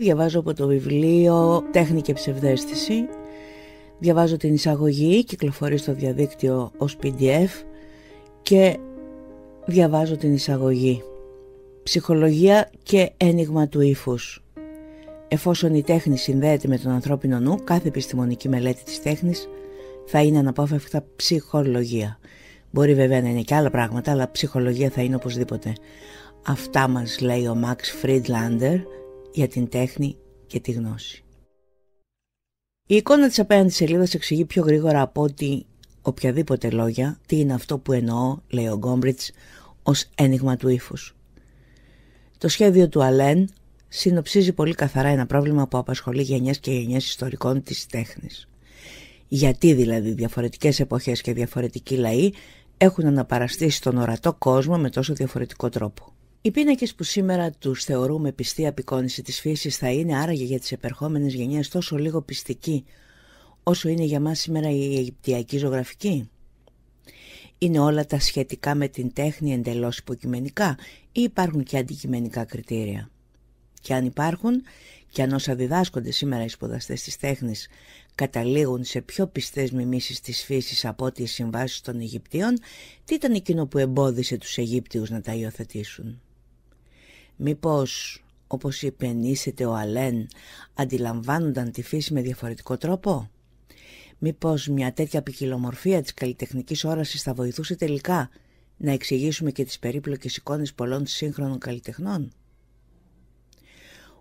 Διαβάζω από το βιβλίο «Τέχνη και ψευδέστηση». Διαβάζω την εισαγωγή, κυκλοφορεί στο διαδίκτυο ως PDF και διαβάζω την εισαγωγή. Ψυχολογία και ένιγμα του ύφους. Εφόσον η τέχνη συνδέεται με τον ανθρώπινο νου, κάθε επιστημονική μελέτη της τέχνης θα είναι αναπόφευκτα ψυχολογία. Μπορεί βέβαια να είναι και άλλα πράγματα, αλλά ψυχολογία θα είναι οπωσδήποτε. Αυτά μας λέει ο Max Friedlander για την τέχνη και τη γνώση. Η εικόνα της απέναντι σελίδας εξηγεί πιο γρήγορα από ότι οποιαδήποτε λόγια τι είναι αυτό που εννοώ, λέει ο Γκόμπριτς, ως ένιγμα του ύφους Το σχέδιο του Αλέν συνοψίζει πολύ καθαρά ένα πρόβλημα που απασχολεί γενιές και γενιές ιστορικών της τέχνης. Γιατί δηλαδή διαφορετικές εποχές και διαφορετικοί λαοί έχουν αναπαραστήσει τον ορατό κόσμο με τόσο διαφορετικό τρόπο. Οι πίνακες που σήμερα τους θεωρούμε πιστή απεικόνηση της φύσης θα είναι άραγε για τις επερχόμενες γενιές τόσο λίγο πιστική όσο είναι για μας σήμερα η Αιγυπτιακή ζωγραφική. Είναι όλα τα σχετικά με την τέχνη εντελώς υποκειμενικά ή υπάρχουν και αντικειμενικά κριτήρια. Και αν υπάρχουν, και αν όσα διδάσκονται σήμερα οι σπουδαστές της τέχνης, καταλήγουν σε πιο πιστές μιμήσεις της φύσης από ό,τι οι συμβάσεις των Αιγυπτίων, τι ήταν εκείνο που εμπόδισε τους Αιγύπτιους να τα υιοθετήσουν. Μήπως, όπως υπενήσεται ο Αλέν, αντιλαμβάνονταν τη φύση με διαφορετικό τρόπο. Μήπως μια τέτοια ποικιλομορφία της καλλιτεχνικής όρασης θα βοηθούσε τελικά να εξηγήσουμε και τις περίπλοκες εικόνες πολλών σύγχρονων καλλιτεχνών.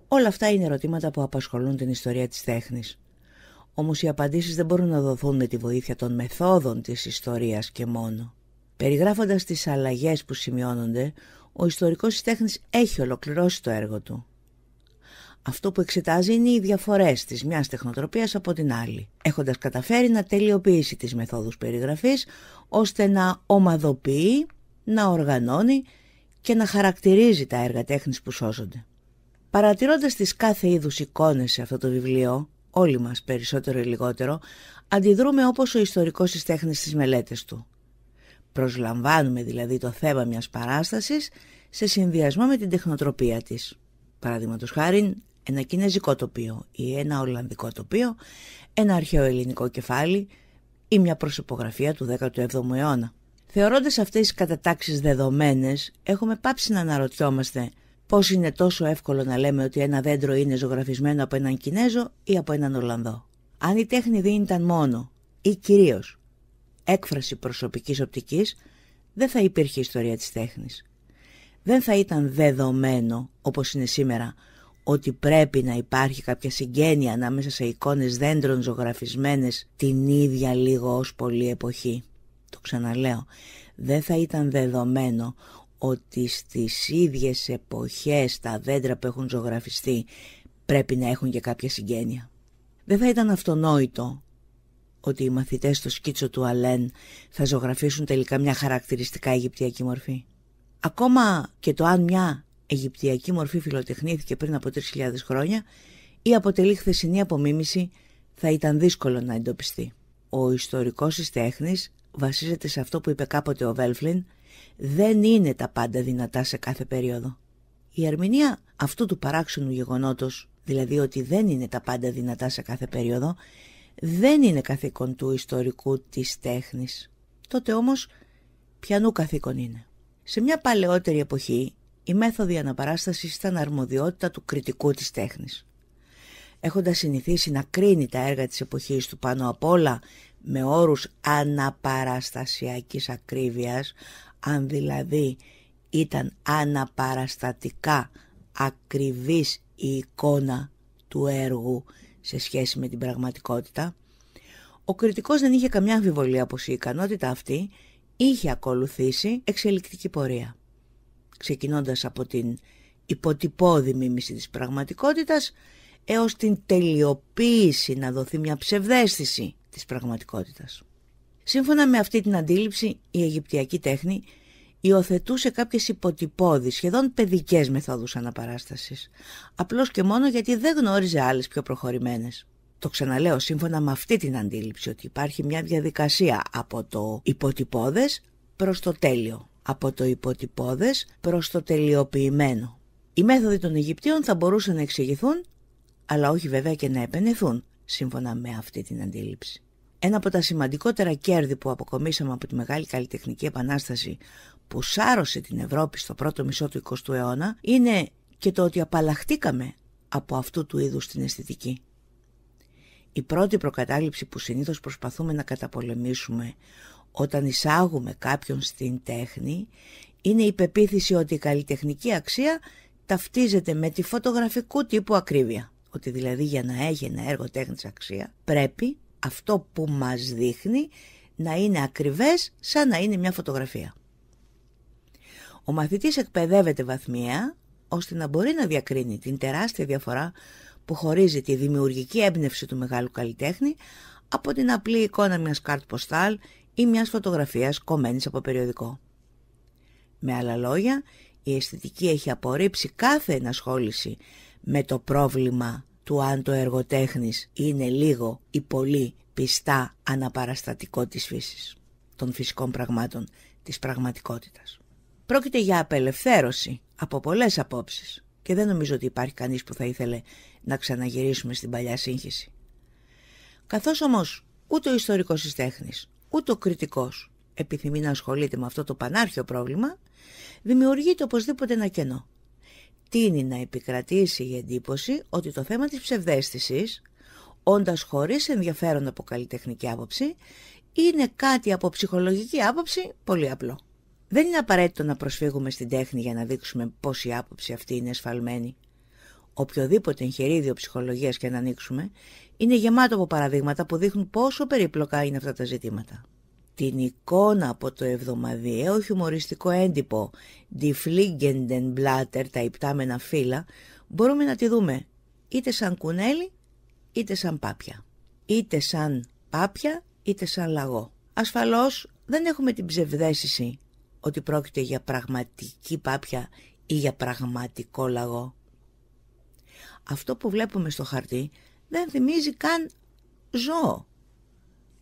Όλα αυτά είναι ερωτήματα που απασχολούν την ιστορία της τέχνης. Όμως οι απαντήσεις δεν μπορούν να δοθούν με τη βοήθεια των μεθόδων της ιστορίας και μόνο. Περιγράφοντας τις αλλαγές που σημειώνονται, ο ιστορικός της τέχνης έχει ολοκληρώσει το έργο του. Αυτό που εξετάζει είναι οι διαφορές της μιας τεχνοτροπίας από την άλλη, έχοντας καταφέρει να τελειοποιήσει τις μεθόδους περιγραφής, ώστε να ομαδοποιεί, να οργανώνει και να χαρακτηρίζει τα έργα τέχνης που σώζονται. Παρατηρώντας τις κάθε είδους εικόνες σε αυτό το βιβλίο, όλοι μας περισσότερο ή λιγότερο, αντιδρούμε όπως ο ιστορικός της τέχνης στις μελέτες του. Προσλαμβάνουμε δηλαδή το θέμα μιας παράστασης σε συνδυασμό με την τεχνοτροπία της. Παραδείγματος χάρη ένα κινέζικο τοπίο ή ένα ολλανδικό τοπίο, ένα αρχαίο ελληνικό κεφάλι ή μια προσωπογραφία του 17ου αιώνα. Θεωρώντας αυτές τις κατατάξεις δεδομένες, έχουμε πάψει να αναρωτιόμαστε πώς είναι τόσο εύκολο να λέμε ότι ένα δέντρο είναι ζωγραφισμένο από έναν Κινέζο ή από έναν Ολλανδό. Αν η τέχνη δεν ήταν μόνο ή κυρίως έκφραση προσωπικής οπτικής, δεν θα υπήρχε ιστορία της τέχνης. Δεν θα ήταν δεδομένο, όπως είναι σήμερα, ότι πρέπει να υπάρχει κάποια συγγένεια ανάμεσα σε εικόνες δέντρων ζωγραφισμένες την ίδια λίγο ως πολλή εποχή. Το ξαναλέω, δεν θα ήταν δεδομένο ότι στις ίδιες εποχές τα δέντρα που έχουν ζωγραφιστεί πρέπει να έχουν και κάποια συγγένεια. Δεν θα ήταν αυτονόητο ότι οι μαθητές στο σκίτσο του Αλέν θα ζωγραφίσουν τελικά μια χαρακτηριστικά Αιγυπτιακή μορφή. Ακόμα και το αν μια Αιγυπτιακή μορφή φιλοτεχνήθηκε πριν από 3.000 χρόνια ή αποτελεί χθεσινή απομίμηση θα ήταν δύσκολο να εντοπιστεί. Ο ιστορικός της τέχνης βασίζεται σε αυτό που είπε κάποτε ο Βέλφλιν δεν είναι τα πάντα δυνατά σε κάθε περίοδο. Η αρμηνία αυτού του παράξενου γεγονότος, δηλαδή ότι δεν είναι τα πάντα δυνατά σε κάθε περίοδο, δεν είναι καθήκον του ιστορικού της τέχνης. Τότε όμως πιανού καθήκον είναι. Σε μια παλαιότερη εποχή η μέθοδη αναπαράστασης ήταν αρμοδιότητα του κριτικού της τέχνης. Έχοντας συνηθίσει να κρίνει τα έργα της εποχής του πάνω απ' όλα με όρους αναπαραστασιακής ακρίβειας, αν δηλαδή ήταν αναπαραστατικά ακριβής η εικόνα του έργου σε σχέση με την πραγματικότητα, ο κριτικός δεν είχε καμιά αμφιβολία πως η ικανότητα αυτή είχε ακολουθήσει εξελικτική πορεία. Ξεκινώντας από την υποτυπώδη μίμηση της πραγματικότητας έως την τελειοποίηση να δοθεί μια ψευδέστηση της πραγματικότητας. Σύμφωνα με αυτή την αντίληψη, η Αιγυπτιακή τέχνη υιοθετούσε κάποιες υποτυπώδεις, σχεδόν παιδικές μεθόδους αναπαράστασης, απλώς και μόνο γιατί δεν γνώριζε άλλες πιο προχωρημένες. Το ξαναλέω σύμφωνα με αυτή την αντίληψη ότι υπάρχει μια διαδικασία από το υποτυπώδες προς το τέλειο, από το υποτυπώδες προς το τελειοποιημένο. Οι μέθοδοι των Αιγυπτίων θα μπορούσαν να εξηγηθούν, αλλά όχι βέβαια και να επενεθούν, σύμφωνα με αυτή την αντίληψη. Ένα από τα σημαντικότερα κέρδη που αποκομίσαμε από τη Μεγάλη Καλλιτεχνική Επανάσταση που σάρωσε την Ευρώπη στο πρώτο μισό του 20ου αιώνα είναι και το ότι απαλλαχτήκαμε από αυτού του είδους την αισθητική. Η πρώτη προκατάληψη που συνήθως προσπαθούμε να καταπολεμήσουμε όταν εισάγουμε κάποιον στην τέχνη είναι η πεποίθηση ότι η καλλιτεχνική αξία ταυτίζεται με τη φωτογραφικού τύπου ακρίβεια. Ότι δηλαδή για να έχει ένα έργο τέχνης αξία πρέπει αυτό που μας δείχνει να είναι ακριβές σαν να είναι μια φωτογραφία. Ο μαθητής εκπαιδεύεται βαθμία ώστε να μπορεί να διακρίνει την τεράστια διαφορά που χωρίζει τη δημιουργική έμπνευση του μεγάλου καλλιτέχνη από την απλή εικόνα μιας κάρτ ποστάλ ή μιας φωτογραφίας κομμένης από περιοδικό. Με άλλα λόγια, η αισθητική έχει απορρίψει κάθε ενασχόληση με το πρόβλημα του αν το εργοτέχνης είναι λίγο ή πολύ πιστά αναπαραστατικό της φύσης, των φυσικών πραγμάτων της πραγματικότητας. Πρόκειται για απελευθέρωση από πολλές απόψεις και δεν νομίζω ότι υπάρχει κανείς που θα ήθελε να ξαναγυρίσουμε στην παλιά σύγχυση. Καθώς όμως ούτε ο ιστορικός της τέχνης, ούτε ο κριτικός επιθυμεί να ασχολείται με αυτό το πανάρχιο πρόβλημα, δημιουργείται οπωσδήποτε ένα κενό. Τίνει να επικρατήσει η εντύπωση ότι το θέμα της ψευδέστησης, όντας χωρίς ενδιαφέρον από καλλιτεχνική άποψη, είναι κάτι από ψυχολογική άποψη πολύ απλό. Δεν είναι απαραίτητο να προσφύγουμε στην τέχνη για να δείξουμε πώς η άποψη αυτή είναι εσφαλμένη. Οποιοδήποτε εγχειρίδιο ψυχολογίας και να ανοίξουμε είναι γεμάτο από παραδείγματα που δείχνουν πόσο περίπλοκα είναι αυτά τα ζητήματα. Την εικόνα από το εβδομαδιαίο χιουμοριστικό έντυπο «Die Fliegenden Blatter», τα υπτάμενα φύλλα, μπορούμε να τη δούμε είτε σαν κουνέλι είτε σαν πάπια. Είτε σαν πάπια είτε σαν λαγό. Ασφαλώς δεν έχουμε την ψευδέστηση ότι πρόκειται για πραγματική πάπια ή για πραγματικό λαγό. Αυτό που βλέπουμε στο χαρτί δεν θυμίζει καν ζώο.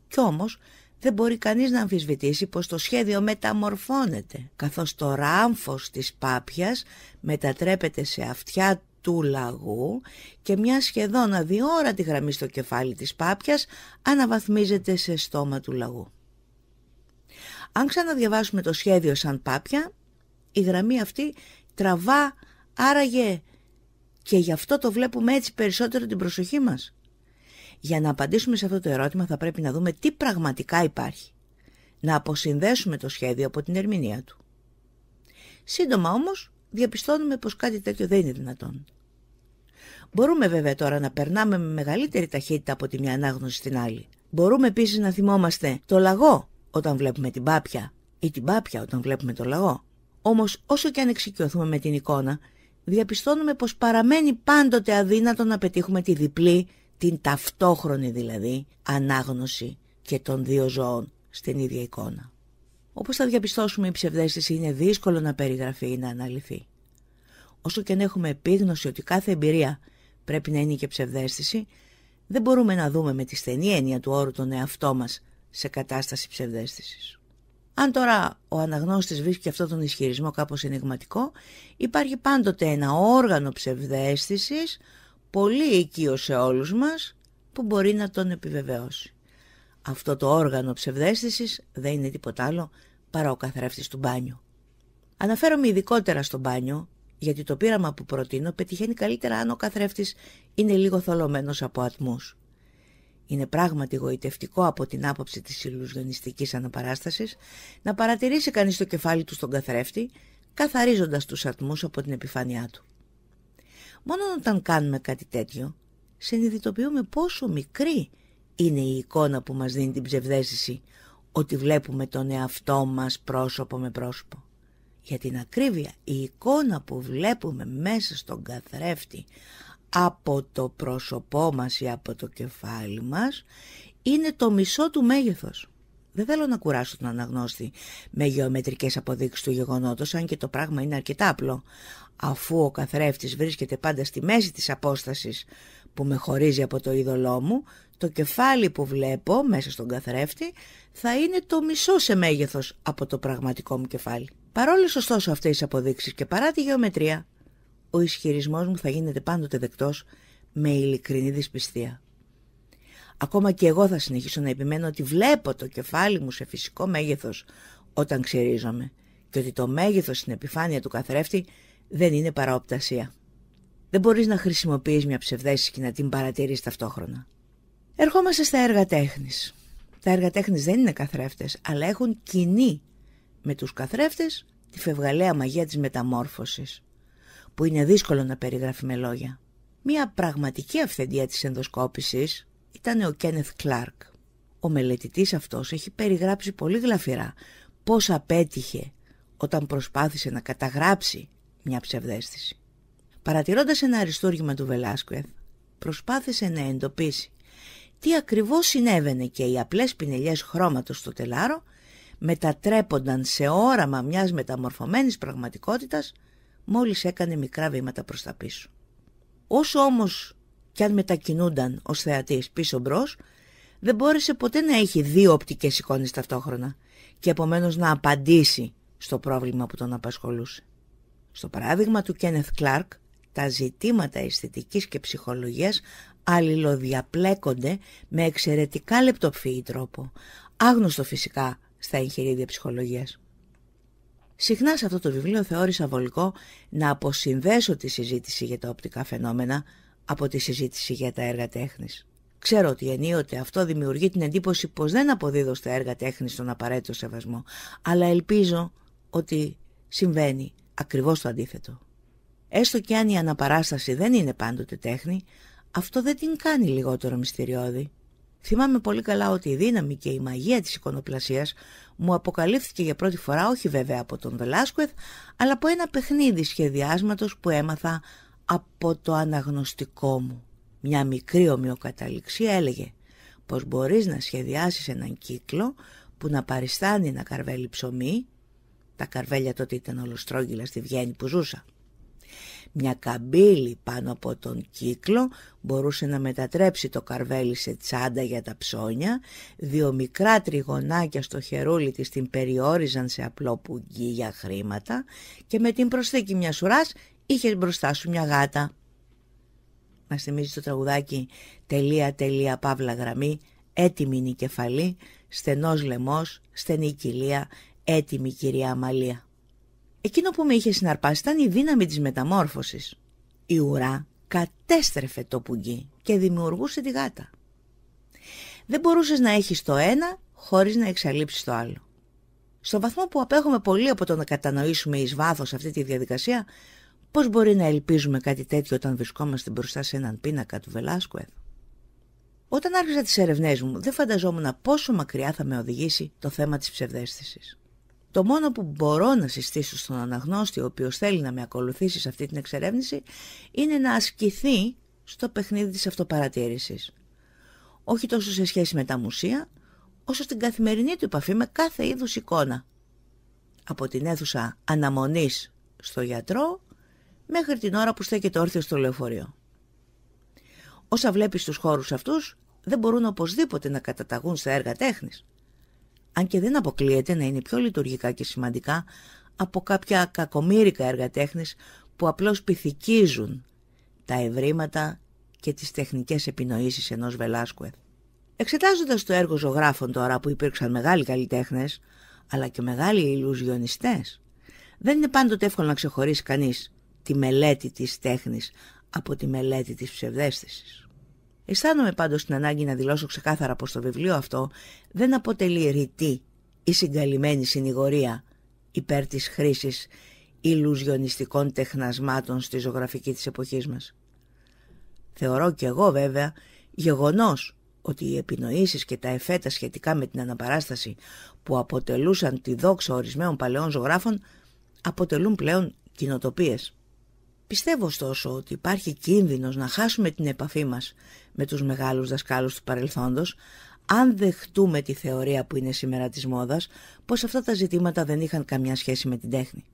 Κι όμως δεν μπορεί κανείς να αμφισβητήσει πως το σχέδιο μεταμορφώνεται, καθώς το ράμφος της πάπιας μετατρέπεται σε αυτιά του λαγού και μια σχεδόν αδιόρατη γραμμή στο κεφάλι της πάπιας αναβαθμίζεται σε στόμα του λαγού. Αν ξαναδιαβάσουμε το σχέδιο σαν πάπια, η γραμμή αυτή τραβά άραγε και γι' αυτό το βλέπουμε έτσι περισσότερο την προσοχή μας. Για να απαντήσουμε σε αυτό το ερώτημα θα πρέπει να δούμε τι πραγματικά υπάρχει. Να αποσυνδέσουμε το σχέδιο από την ερμηνεία του. Σύντομα όμως διαπιστώνουμε πως κάτι τέτοιο δεν είναι δυνατόν. Μπορούμε βέβαια τώρα να περνάμε με μεγαλύτερη ταχύτητα από τη μια ανάγνωση στην άλλη. Μπορούμε επίσης να θυμόμαστε το λαγό όταν βλέπουμε την πάπια ή την πάπια όταν βλέπουμε το λαό. Όμως όσο και αν εξοικειωθούμε με την εικόνα, διαπιστώνουμε πως παραμένει πάντοτε αδύνατο να πετύχουμε τη διπλή, την ταυτόχρονη δηλαδή, ανάγνωση και των δύο ζώων στην ίδια εικόνα. Όπως θα διαπιστώσουμε η ψευδέστηση είναι δύσκολο να περιγραφεί ή να αναλυθεί. Όσο και αν έχουμε επίγνωση ότι κάθε εμπειρία πρέπει να είναι και ψευδέστηση, δεν μπορούμε να δούμε με τη στενή έννοια του όρου τον εαυτό μας σε κατάσταση ψευδέστησης. Αν τώρα ο αναγνώστης βρίσκει αυτόν τον ισχυρισμό κάπως ενηγματικό, υπάρχει πάντοτε ένα όργανο ψευδέστησης, πολύ οικείο σε όλους μας, που μπορεί να τον επιβεβαιώσει. Αυτό το όργανο ψευδέστησης δεν είναι τίποτα άλλο παρά ο καθρέφτης του μπάνιου. Αναφέρομαι ειδικότερα στο μπάνιο, γιατί το πείραμα που προτείνω πετυχαίνει καλύτερα αν ο καθρέφτης είναι λίγο θολωμένος από ατμούς είναι πράγματι γοητευτικό από την άποψη της ηλουζιονιστικής αναπαράστασης να παρατηρήσει κανείς το κεφάλι του στον καθρέφτη, καθαρίζοντας τους ατμούς από την επιφάνειά του. Μόνο όταν κάνουμε κάτι τέτοιο, συνειδητοποιούμε πόσο μικρή είναι η εικόνα που μας δίνει την ψευδέστηση ότι βλέπουμε τον εαυτό μας πρόσωπο με πρόσωπο. Για την ακρίβεια, η εικόνα που βλέπουμε μέσα στον καθρέφτη από το πρόσωπό μας ή από το κεφάλι μας είναι το μισό του μέγεθος. Δεν θέλω να κουράσω τον αναγνώστη με γεωμετρικές αποδείξεις του γεγονότος, αν και το πράγμα είναι αρκετά απλό, αφού ο καθρέφτης βρίσκεται πάντα στη μέση της απόστασης που με χωρίζει από το είδωλό μου, το κεφάλι που βλέπω μέσα στον καθρέφτη θα είναι το μισό σε μέγεθος από το πραγματικό μου κεφάλι. Παρόλες ωστόσο αυτές οι αποδείξεις και παρά τη γεωμετρία, ο ισχυρισμός μου θα γίνεται πάντοτε δεκτός με ειλικρινή δυσπιστία. Ακόμα και εγώ θα συνεχίσω να επιμένω ότι βλέπω το κεφάλι μου σε φυσικό μέγεθος όταν ξερίζομαι και ότι το μέγεθος στην επιφάνεια του καθρέφτη δεν είναι παρά οπτασία. Δεν μπορείς να χρησιμοποιείς μια ψευδέση και να την παρατηρείς ταυτόχρονα. Ερχόμαστε στα έργα τέχνης. Τα έργα τέχνης δεν είναι καθρέφτες, αλλά έχουν κοινή με τους καθρέφτες τη φευγαλαία μαγεία της μεταμόρφωσης που είναι δύσκολο να περιγράφει με λόγια. Μία πραγματική αυθεντία της ενδοσκόπησης ήταν ο Κένεθ Κλάρκ. Ο μελετητής αυτός έχει περιγράψει πολύ γλαφυρά πώς απέτυχε όταν προσπάθησε να καταγράψει μια ψευδέστηση. Παρατηρώντας ένα αριστούργημα του Βελάσκουεθ, προσπάθησε να εντοπίσει τι ακριβώς συνέβαινε και οι απλές πινελιές χρώματος στο τελάρο μετατρέπονταν σε όραμα μιας μεταμορφωμένης πραγματικότητας μόλις έκανε μικρά βήματα προς τα πίσω. Όσο όμως κι αν μετακινούνταν ο θεατής πίσω μπρος, δεν μπόρεσε ποτέ να έχει δύο οπτικές εικόνες ταυτόχρονα και επομένως να απαντήσει στο πρόβλημα που τον απασχολούσε. Στο παράδειγμα του Κένεθ Κλάρκ, τα ζητήματα αισθητικής και ψυχολογίας αλληλοδιαπλέκονται με εξαιρετικά λεπτοφύη τρόπο, άγνωστο φυσικά στα εγχειρίδια ψυχολογίας. Συχνά σε αυτό το βιβλίο θεώρησα βολικό να αποσυνδέσω τη συζήτηση για τα οπτικά φαινόμενα από τη συζήτηση για τα έργα τέχνης. Ξέρω ότι ενίοτε αυτό δημιουργεί την εντύπωση πως δεν αποδίδω στα έργα τέχνης τον απαραίτητο σεβασμό, αλλά ελπίζω ότι συμβαίνει ακριβώς το αντίθετο. Έστω και αν η αναπαράσταση δεν είναι πάντοτε τέχνη, αυτό δεν την κάνει λιγότερο μυστηριώδη. Θυμάμαι πολύ καλά ότι η δύναμη και η μαγεία της εικονοπλασίας μου αποκαλύφθηκε για πρώτη φορά όχι βέβαια από τον Βελάσκουεθ, αλλά από ένα παιχνίδι σχεδιάσματος που έμαθα από το αναγνωστικό μου. Μια μικρή ομοιοκαταληξία έλεγε πως μπορείς να σχεδιάσεις έναν κύκλο που να παριστάνει να καρβέλει ψωμί, τα καρβέλια τότε ήταν ολοστρόγγυλα στη Βιέννη που ζούσα, μια καμπύλη πάνω από τον κύκλο μπορούσε να μετατρέψει το καρβέλι σε τσάντα για τα ψώνια, δύο μικρά τριγωνάκια στο χερούλι της την περιόριζαν σε απλό πουγγί για χρήματα και με την προσθήκη μιας ουράς είχε μπροστά σου μια γάτα. Μας θυμίζει το τραγουδάκι τελεία τελεία παύλα γραμμή, έτοιμη κεφαλή, στενός λαιμός, στενή κοιλία, έτοιμη κυρία Αμαλία. Εκείνο που με είχε συναρπάσει ήταν η δύναμη της μεταμόρφωσης. Η ουρά κατέστρεφε το πουγγί και δημιουργούσε τη γάτα. Δεν μπορούσες να έχεις το ένα χωρίς να εξαλείψεις το άλλο. Στο βαθμό που απέχουμε πολύ από το να κατανοήσουμε εις βάθος αυτή τη διαδικασία, πώς μπορεί να ελπίζουμε κάτι τέτοιο όταν βρισκόμαστε μπροστά σε έναν πίνακα του Βελάσκουεθ. Όταν άρχισα τις ερευνές μου, δεν φανταζόμουν πόσο μακριά θα με οδηγήσει το θέμα της ψευδέστησης. Το μόνο που μπορώ να συστήσω στον αναγνώστη ο οποίος θέλει να με ακολουθήσει σε αυτή την εξερεύνηση είναι να ασκηθεί στο παιχνίδι της αυτοπαρατήρησης. Όχι τόσο σε σχέση με τα μουσεία, όσο στην καθημερινή του επαφή με κάθε είδους εικόνα. Από την αίθουσα αναμονής στο γιατρό μέχρι την ώρα που στέκεται όρθιο στο λεωφορείο. Όσα βλέπεις στους χώρους αυτούς δεν μπορούν οπωσδήποτε να καταταγούν στα έργα τέχνης αν και δεν αποκλείεται να είναι πιο λειτουργικά και σημαντικά από κάποια κακομήρικα έργα τέχνης που απλώς πυθικίζουν τα ευρήματα και τις τεχνικές επινοήσεις ενός Βελάσκουεθ. Εξετάζοντας το έργο ζωγράφων τώρα που υπήρξαν μεγάλοι καλλιτέχνες, αλλά και μεγάλοι ηλουζιονιστές, δεν είναι πάντοτε εύκολο να ξεχωρίσει κανείς τη μελέτη της τέχνης από τη μελέτη της ψευδέστησης. Αισθάνομαι πάντως την ανάγκη να δηλώσω ξεκάθαρα πως το βιβλίο αυτό δεν αποτελεί ρητή ή συγκαλυμμένη συνηγορία υπέρ της χρήσης ηλουζιονιστικών τεχνασμάτων στη ζωγραφική της εποχής μας. Θεωρώ και εγώ βέβαια γεγονός ότι οι επινοήσεις και τα εφέτα σχετικά με την αναπαράσταση που αποτελούσαν τη δόξα ορισμένων παλαιών ζωγράφων αποτελούν πλέον κοινοτοπίες. Πιστεύω ωστόσο ότι υπάρχει κίνδυνος να χάσουμε την επαφή μας με τους μεγάλους δασκάλους του παρελθόντος αν δεχτούμε τη θεωρία που είναι σήμερα της μόδας πως αυτά τα ζητήματα δεν είχαν καμιά σχέση με την τέχνη.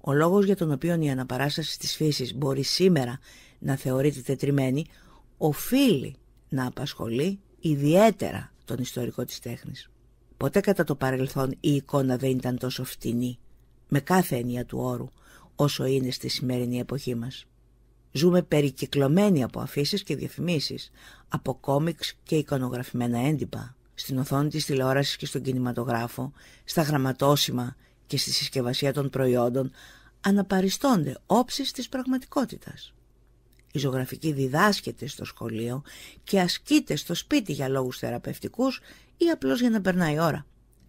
Ο λόγος για τον οποίο η αναπαράσταση της φύσης μπορεί σήμερα να θεωρείται τετριμένη οφείλει να απασχολεί ιδιαίτερα τον ιστορικό της τέχνης. Ποτέ κατά το παρελθόν η εικόνα δεν ήταν τόσο φτηνή, με κάθε έννοια του όρου, όσο είναι στη σημερινή εποχή μας. Ζούμε περικυκλωμένοι από αφήσεις και διαφημίσεις, από κόμιξ και εικονογραφημένα έντυπα, στην οθόνη της τηλεόρασης και στον κινηματογράφο, στα γραμματόσημα και στη συσκευασία των προϊόντων, αναπαριστώνται όψεις της πραγματικότητας. Η ζωγραφική διδάσκεται στο σχολείο και ασκείται στο σπίτι για λόγους θεραπευτικούς ή απλώς για να περνάει ώρα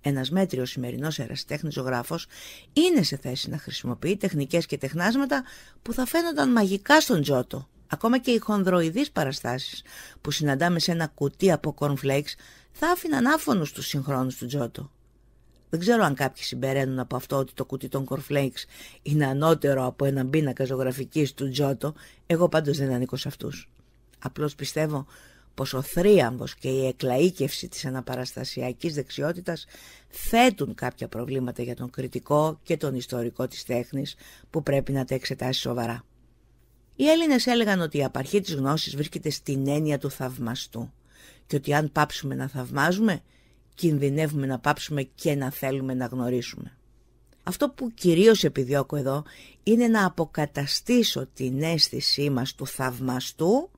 ένας μέτριος σημερινός ερασιτέχνης ζωγράφος είναι σε θέση να χρησιμοποιεί τεχνικές και τεχνάσματα που θα φαίνονταν μαγικά στον Τζότο. Ακόμα και οι χονδροειδείς παραστάσεις που συναντάμε σε ένα κουτί από κορνφλέξ θα άφηναν άφωνους τους συγχρόνους του Τζότο. Δεν ξέρω αν κάποιοι συμπεραίνουν από αυτό ότι το κουτί των κορφλέξ είναι ανώτερο από έναν πίνακα ζωγραφικής του Τζότο, εγώ πάντως δεν ανήκω σε αυτούς. Απλώς πιστεύω πως ο θρίαμβος και η εκλαήκευση της αναπαραστασιακής δεξιότητας θέτουν κάποια προβλήματα για τον κριτικό και τον ιστορικό της τέχνης που πρέπει να τα εξετάσει σοβαρά. Οι Έλληνες έλεγαν ότι η απαρχή της γνώσης βρίσκεται στην έννοια του θαυμαστού και ότι αν πάψουμε να θαυμάζουμε, κινδυνεύουμε να πάψουμε και να θέλουμε να γνωρίσουμε. Αυτό που κυρίως επιδιώκω εδώ είναι να αποκαταστήσω την αίσθησή μας του θαυμαστού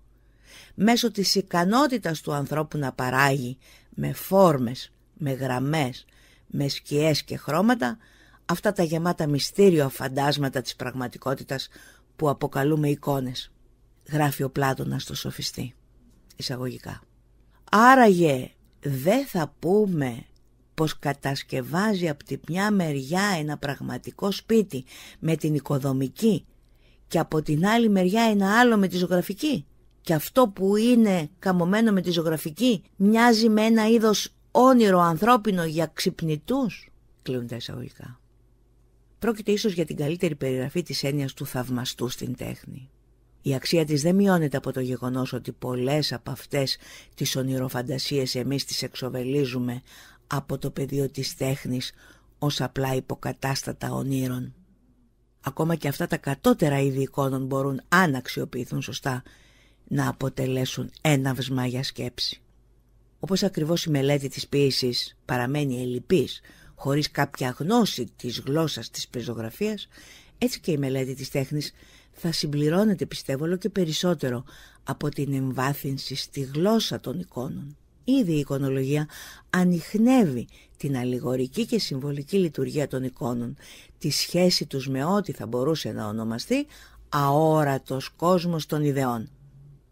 μέσω της ικανότητας του ανθρώπου να παράγει με φόρμες, με γραμμές, με σκιές και χρώματα αυτά τα γεμάτα μυστήριο φαντάσματα της πραγματικότητας που αποκαλούμε εικόνες. Γράφει ο Πλάτωνας στο σοφιστή. Εισαγωγικά. Άραγε δεν θα πούμε πως κατασκευάζει από τη μια μεριά ένα πραγματικό σπίτι με την οικοδομική και από την άλλη μεριά ένα άλλο με τη ζωγραφική και αυτό που είναι καμωμένο με τη ζωγραφική μοιάζει με ένα είδος όνειρο ανθρώπινο για ξυπνητούς, κλείνουν τα εισαγωγικά. Πρόκειται ίσως για την καλύτερη περιγραφή της έννοιας του θαυμαστού στην τέχνη. Η αξία της δεν μειώνεται από το γεγονός ότι πολλές από αυτές τις ονειροφαντασίες εμείς τις εξοβελίζουμε από το πεδίο της τέχνης ως απλά υποκατάστατα ονείρων. Ακόμα και αυτά τα κατώτερα είδη εικόνων μπορούν αν αξιοποιηθούν σωστά να αποτελέσουν έναυσμα για σκέψη. Όπως ακριβώς η μελέτη της ποίησης παραμένει ελλειπής, χωρίς κάποια γνώση της γλώσσας της πεζογραφίας, έτσι και η μελέτη της τέχνης θα συμπληρώνεται πιστεύω όλο και περισσότερο από την εμβάθυνση στη γλώσσα των εικόνων. Ήδη η εικονολογία ανοιχνεύει την αλληγορική και συμβολική λειτουργία των εικόνων, τη σχέση τους με ό,τι θα μπορούσε να ονομαστεί αόρατος κόσμος των ιδεών.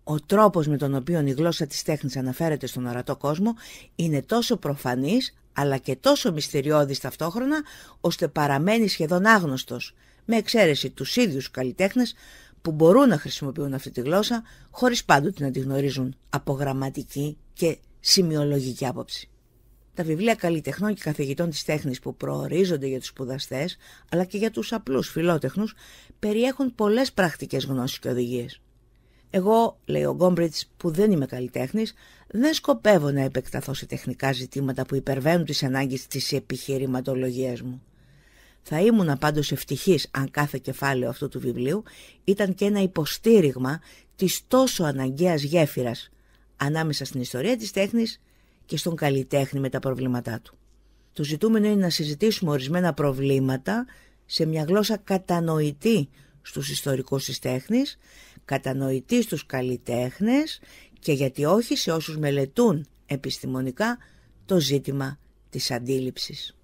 Ο τρόπος με τον οποίο η γλώσσα της τέχνης αναφέρεται στον ορατό κόσμο είναι τόσο προφανής αλλά και τόσο μυστηριώδης ταυτόχρονα ώστε παραμένει σχεδόν άγνωστος με εξαίρεση τους ίδιους καλλιτέχνες που μπορούν να χρησιμοποιούν αυτή τη γλώσσα χωρίς πάντοτε να τη γνωρίζουν από γραμματική και σημειολογική άποψη. Τα βιβλία καλλιτεχνών και καθηγητών της τέχνης που προορίζονται για τους σπουδαστές αλλά και για τους απλούς φιλότεχνους περιέχουν πολλές πρακτικές γνώσεις και οδηγίες. Εγώ, λέει ο Γκόμπριτς, που δεν είμαι καλλιτέχνης, δεν σκοπεύω να επεκταθώ σε τεχνικά ζητήματα που υπερβαίνουν τις ανάγκες της επιχειρηματολογίας μου. Θα ήμουν πάντω ευτυχής αν κάθε κεφάλαιο αυτού του βιβλίου ήταν και ένα υποστήριγμα της τόσο αναγκαίας γέφυρας ανάμεσα στην ιστορία της τέχνης και στον καλλιτέχνη με τα προβλήματά του. Το ζητούμενο είναι να συζητήσουμε ορισμένα προβλήματα σε μια γλώσσα κατανοητή στους ιστορικούς της τέχνης, κατανοητή στους καλλιτέχνες και γιατί όχι σε όσους μελετούν επιστημονικά το ζήτημα της αντίληψης.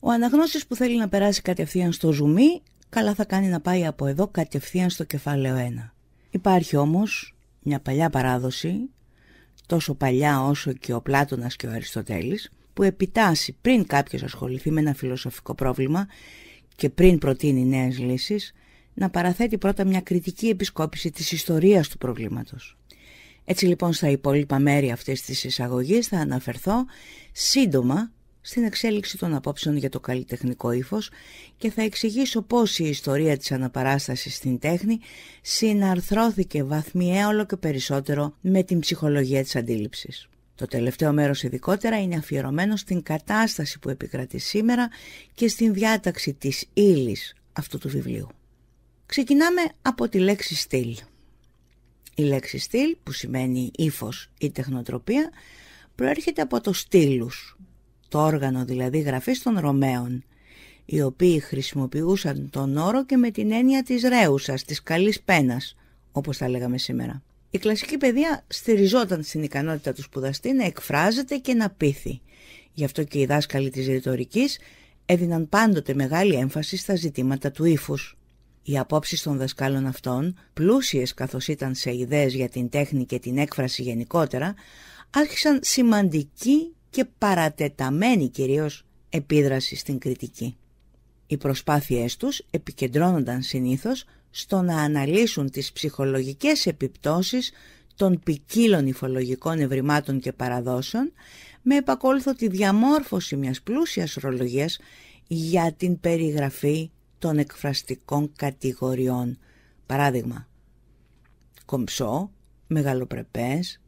Ο αναγνώστης που θέλει να περάσει κατευθείαν στο ζουμί, καλά θα κάνει να πάει από εδώ κατευθείαν στο κεφάλαιο 1. Υπάρχει όμως μια παλιά παράδοση, τόσο παλιά όσο και ο Πλάτωνας και ο Αριστοτέλης, που επιτάσσει πριν κάποιος ασχοληθεί με ένα φιλοσοφικό πρόβλημα και πριν προτείνει νέες λύσεις, να παραθέτει πρώτα μια κριτική επισκόπηση της ιστορίας του προβλήματος. Έτσι λοιπόν στα υπόλοιπα μέρη αυτής της εισαγωγής θα αναφερθώ σύντομα στην εξέλιξη των απόψεων για το καλλιτεχνικό ύφος και θα εξηγήσω πώς η ιστορία της αναπαράστασης στην τέχνη συναρθρώθηκε βαθμιαία όλο και περισσότερο με την ψυχολογία της αντίληψης. Το τελευταίο μέρος ειδικότερα είναι αφιερωμένο στην κατάσταση που επικρατεί σήμερα και στην διάταξη της ύλης αυτού του βιβλίου. Ξεκινάμε από τη λέξη στυλ. Η λέξη στυλ που σημαίνει ύφος ή τεχνοτροπία προέρχεται από το στήλους, το όργανο δηλαδή γραφής των Ρωμαίων, οι οποίοι χρησιμοποιούσαν τον όρο και με την έννοια της ρέουσας, της καλής πένας, όπως τα λέγαμε σήμερα. Η κλασική παιδεία στηριζόταν στην ικανότητα του σπουδαστή να εκφράζεται και να πείθει. Γι' αυτό και οι δάσκαλοι της ρητορικής έδιναν πάντοτε μεγάλη έμφαση στα ζητήματα του ύφους. Οι απόψεις των δασκάλων αυτών, πλούσιες καθώς ήταν σε ιδέες για την τέχνη και την έκφραση γενικότερα, άρχισαν σημαντική και παρατεταμένη κυρίως επίδραση στην κριτική. Οι προσπάθειές τους επικεντρώνονταν συνήθως στο να αναλύσουν τις ψυχολογικές επιπτώσεις των ποικίλων υφολογικών ευρημάτων και παραδόσεων με επακόλουθο τη διαμόρφωση μιας πλούσιας ρολογίας για την περιγραφή των εκφραστικών κατηγοριών. Παράδειγμα, κομψό, μεγαλοπρεπές,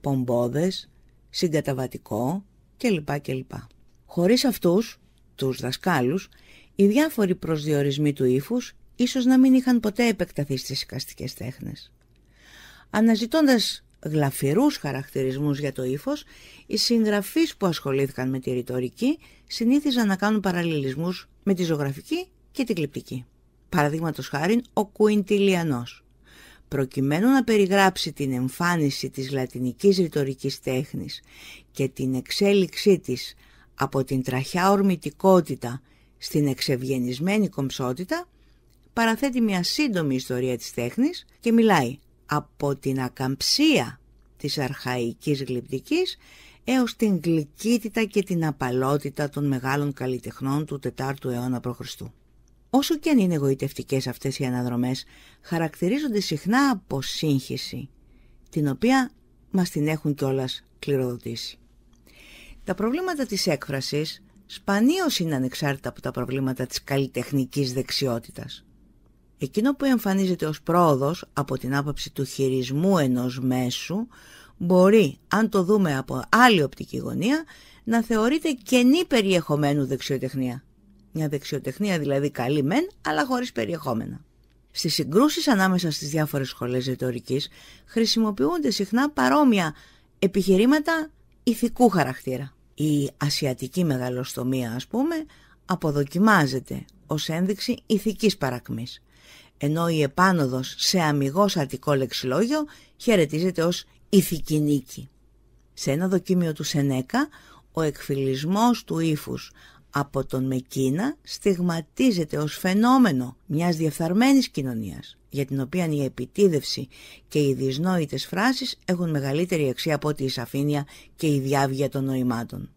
πομπόδες, συγκαταβατικό κλπ. κλπ. Χωρίς αυτούς, τους δασκάλους, οι διάφοροι προσδιορισμοί του ύφους ίσως να μην είχαν ποτέ επεκταθεί στις οικαστικές τέχνες. Αναζητώντας γλαφυρούς χαρακτηρισμούς για το ύφος, οι συγγραφείς που ασχολήθηκαν με τη ρητορική συνήθιζαν να κάνουν παραλληλισμούς με τη ζωγραφική και την Παράδειγμα Παραδείγματο χάρη ο Κουιντιλιανός. Προκειμένου να περιγράψει την εμφάνιση της λατινικής ρητορικής τέχνης και την εξέλιξή της από την τραχιά ορμητικότητα στην εξευγενισμένη κομψότητα, παραθέτει μια σύντομη ιστορία της τέχνης και μιλάει από την ακαμψία της αρχαϊκής γλυπτικής έως την γλυκύτητα και την απαλότητα των μεγάλων καλλιτεχνών του 4ου αιώνα π.Χ. Όσο και αν είναι εγωιτευτικές αυτές οι αναδρομές χαρακτηρίζονται συχνά από σύγχυση, την οποία μας την έχουν κιόλας κληροδοτήσει. Τα προβλήματα της έκφρασης σπανίως είναι ανεξάρτητα από τα προβλήματα της καλλιτεχνικής δεξιότητας, Εκείνο που εμφανίζεται ως πρόοδος από την άποψη του χειρισμού ενός μέσου μπορεί, αν το δούμε από άλλη οπτική γωνία, να θεωρείται κενή περιεχομένου δεξιοτεχνία. Μια δεξιοτεχνία δηλαδή καλή μεν, αλλά χωρίς περιεχόμενα. Στις συγκρούσεις ανάμεσα στις διάφορες σχολές ρητορικής χρησιμοποιούνται συχνά παρόμοια επιχειρήματα ηθικού χαρακτήρα. Η ασιατική μεγαλοστομία, ας πούμε, αποδοκιμάζεται ως ένδειξη ηθικής παρακμής, ενώ η επάνωδος σε αμυγός αρτικό λεξιλόγιο χαιρετίζεται ως ηθική νίκη. Σε ένα δοκίμιο του Σενέκα, ο εκφυλισμός του ύφους από τον Μεκίνα στιγματίζεται ως φαινόμενο μιας διεφθαρμένης κοινωνίας, για την οποία η επιτίδευση και οι δυσνόητες φράσεις έχουν μεγαλύτερη αξία από ότι η σαφήνεια και η διάβγεια των νοημάτων.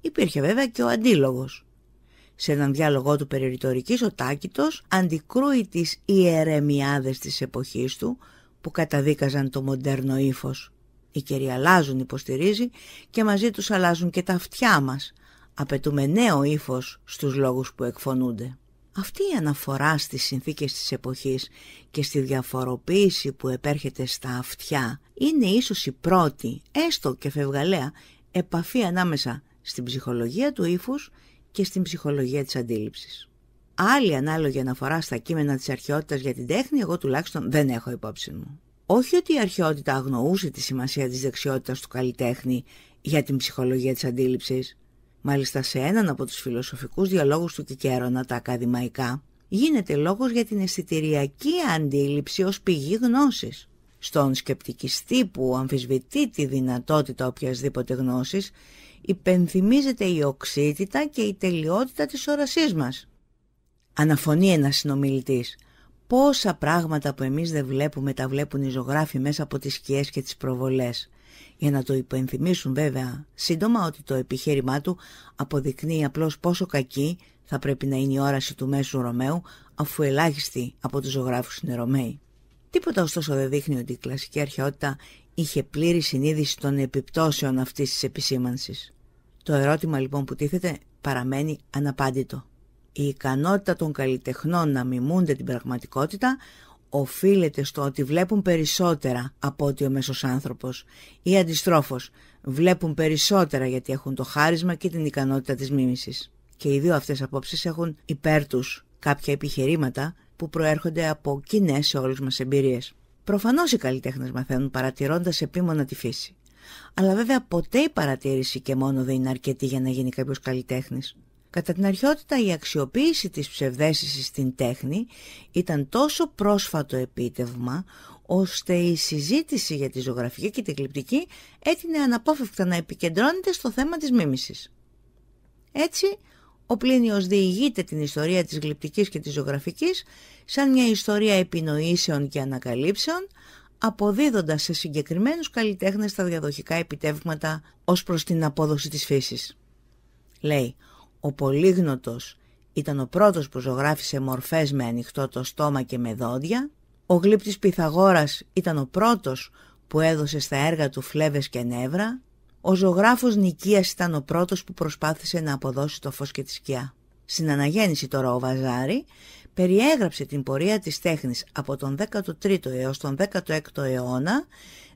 Υπήρχε βέβαια και ο αντίλογος. Σε έναν διάλογό του ρητορικής ο Τάκητος αντικρούει τις ιερεμιάδες της εποχής του που καταδίκαζαν το μοντέρνο ύφος, Οι κεριαλάζουν υποστηρίζει και μαζί τους αλλάζουν και τα αυτιά μας – απαιτούμε νέο ύφος στους λόγους που εκφωνούνται. Αυτή η αναφορά στις συνθήκες της εποχής και στη διαφοροποίηση που επέρχεται στα αυτιά είναι ίσως η πρώτη, έστω και φευγαλέα, επαφή ανάμεσα στην ψυχολογία του ύφους και στην ψυχολογία της αντίληψης. Άλλη ανάλογη αναφορά στα κείμενα της αρχαιότητας για την τέχνη εγώ τουλάχιστον δεν έχω υπόψη μου. Όχι ότι η αρχαιότητα αγνοούσε τη σημασία της δεξιότητας του καλλιτέχνη για την ψυχολογία της αντίληψης, Μάλιστα σε έναν από τους φιλοσοφικούς διαλόγους του Κικέρονα, τα ακαδημαϊκά, γίνεται λόγος για την αισθητηριακή αντίληψη ως πηγή γνώσης. Στον σκεπτικιστή που αμφισβητεί τη δυνατότητα οποιασδήποτε γνώσης, υπενθυμίζεται η οξύτητα και η τελειότητα της όρασής μας. Αναφωνεί ένας συνομιλητής. Πόσα πράγματα που εμείς δεν βλέπουμε τα βλέπουν οι ζωγράφοι μέσα από τις σκιές και τις προβολές για να το υπενθυμίσουν βέβαια σύντομα ότι το επιχείρημά του αποδεικνύει απλώς πόσο κακή θα πρέπει να είναι η όραση του μέσου Ρωμαίου αφού ελάχιστοι από τους ζωγράφους είναι Ρωμαίοι. Τίποτα ωστόσο δεν δείχνει ότι η κλασική αρχαιότητα είχε πλήρη συνείδηση των επιπτώσεων αυτής της επισήμανσης. Το ερώτημα λοιπόν που τίθεται παραμένει αναπάντητο. Η ικανότητα των καλλιτεχνών να μιμούνται την πραγματικότητα οφείλεται στο ότι βλέπουν περισσότερα από ότι ο μέσος άνθρωπος ή αντιστρόφως βλέπουν περισσότερα γιατί έχουν το χάρισμα και την ικανότητα της μίμησης. Και οι δύο αυτές απόψεις έχουν υπέρ τους κάποια επιχειρήματα που προέρχονται από κοινέ σε όλους μας εμπειρίες. Προφανώς οι καλλιτέχνες μαθαίνουν παρατηρώντας επίμονα τη φύση. Αλλά βέβαια ποτέ η παρατήρηση και μόνο δεν είναι αρκετή για να γίνει κάποιος καλλιτέχνης. Κατά την αρχαιότητα η αξιοποίηση της ψευδέστησης στην τέχνη ήταν τόσο πρόσφατο επίτευγμα ώστε η συζήτηση για τη ζωγραφική και τη κλειπτική έτεινε αναπόφευκτα να επικεντρώνεται στο θέμα της μίμησης. Έτσι, ο Πλίνιος διηγείται την ιστορία της γλυπτικής και της ζωγραφικής σαν μια ιστορία επινοήσεων και ανακαλύψεων, αποδίδοντας σε συγκεκριμένους καλλιτέχνες τα διαδοχικά επιτεύγματα ως προς την απόδοση της φύσης. Λέει, ο Πολύγνωτος ήταν ο πρώτος που ζωγράφισε μορφές με ανοιχτό το στόμα και με δόντια. Ο Γλύπτης Πυθαγόρας ήταν ο πρώτος που έδωσε στα έργα του φλέβες και νεύρα. Ο ζωγράφος Νικίας ήταν ο πρώτος που προσπάθησε να αποδώσει το φως και τη σκιά. Στην αναγέννηση τώρα ο Βαζάρη περιέγραψε την πορεία της τέχνης από τον 13ο έως τον 16ο αιώνα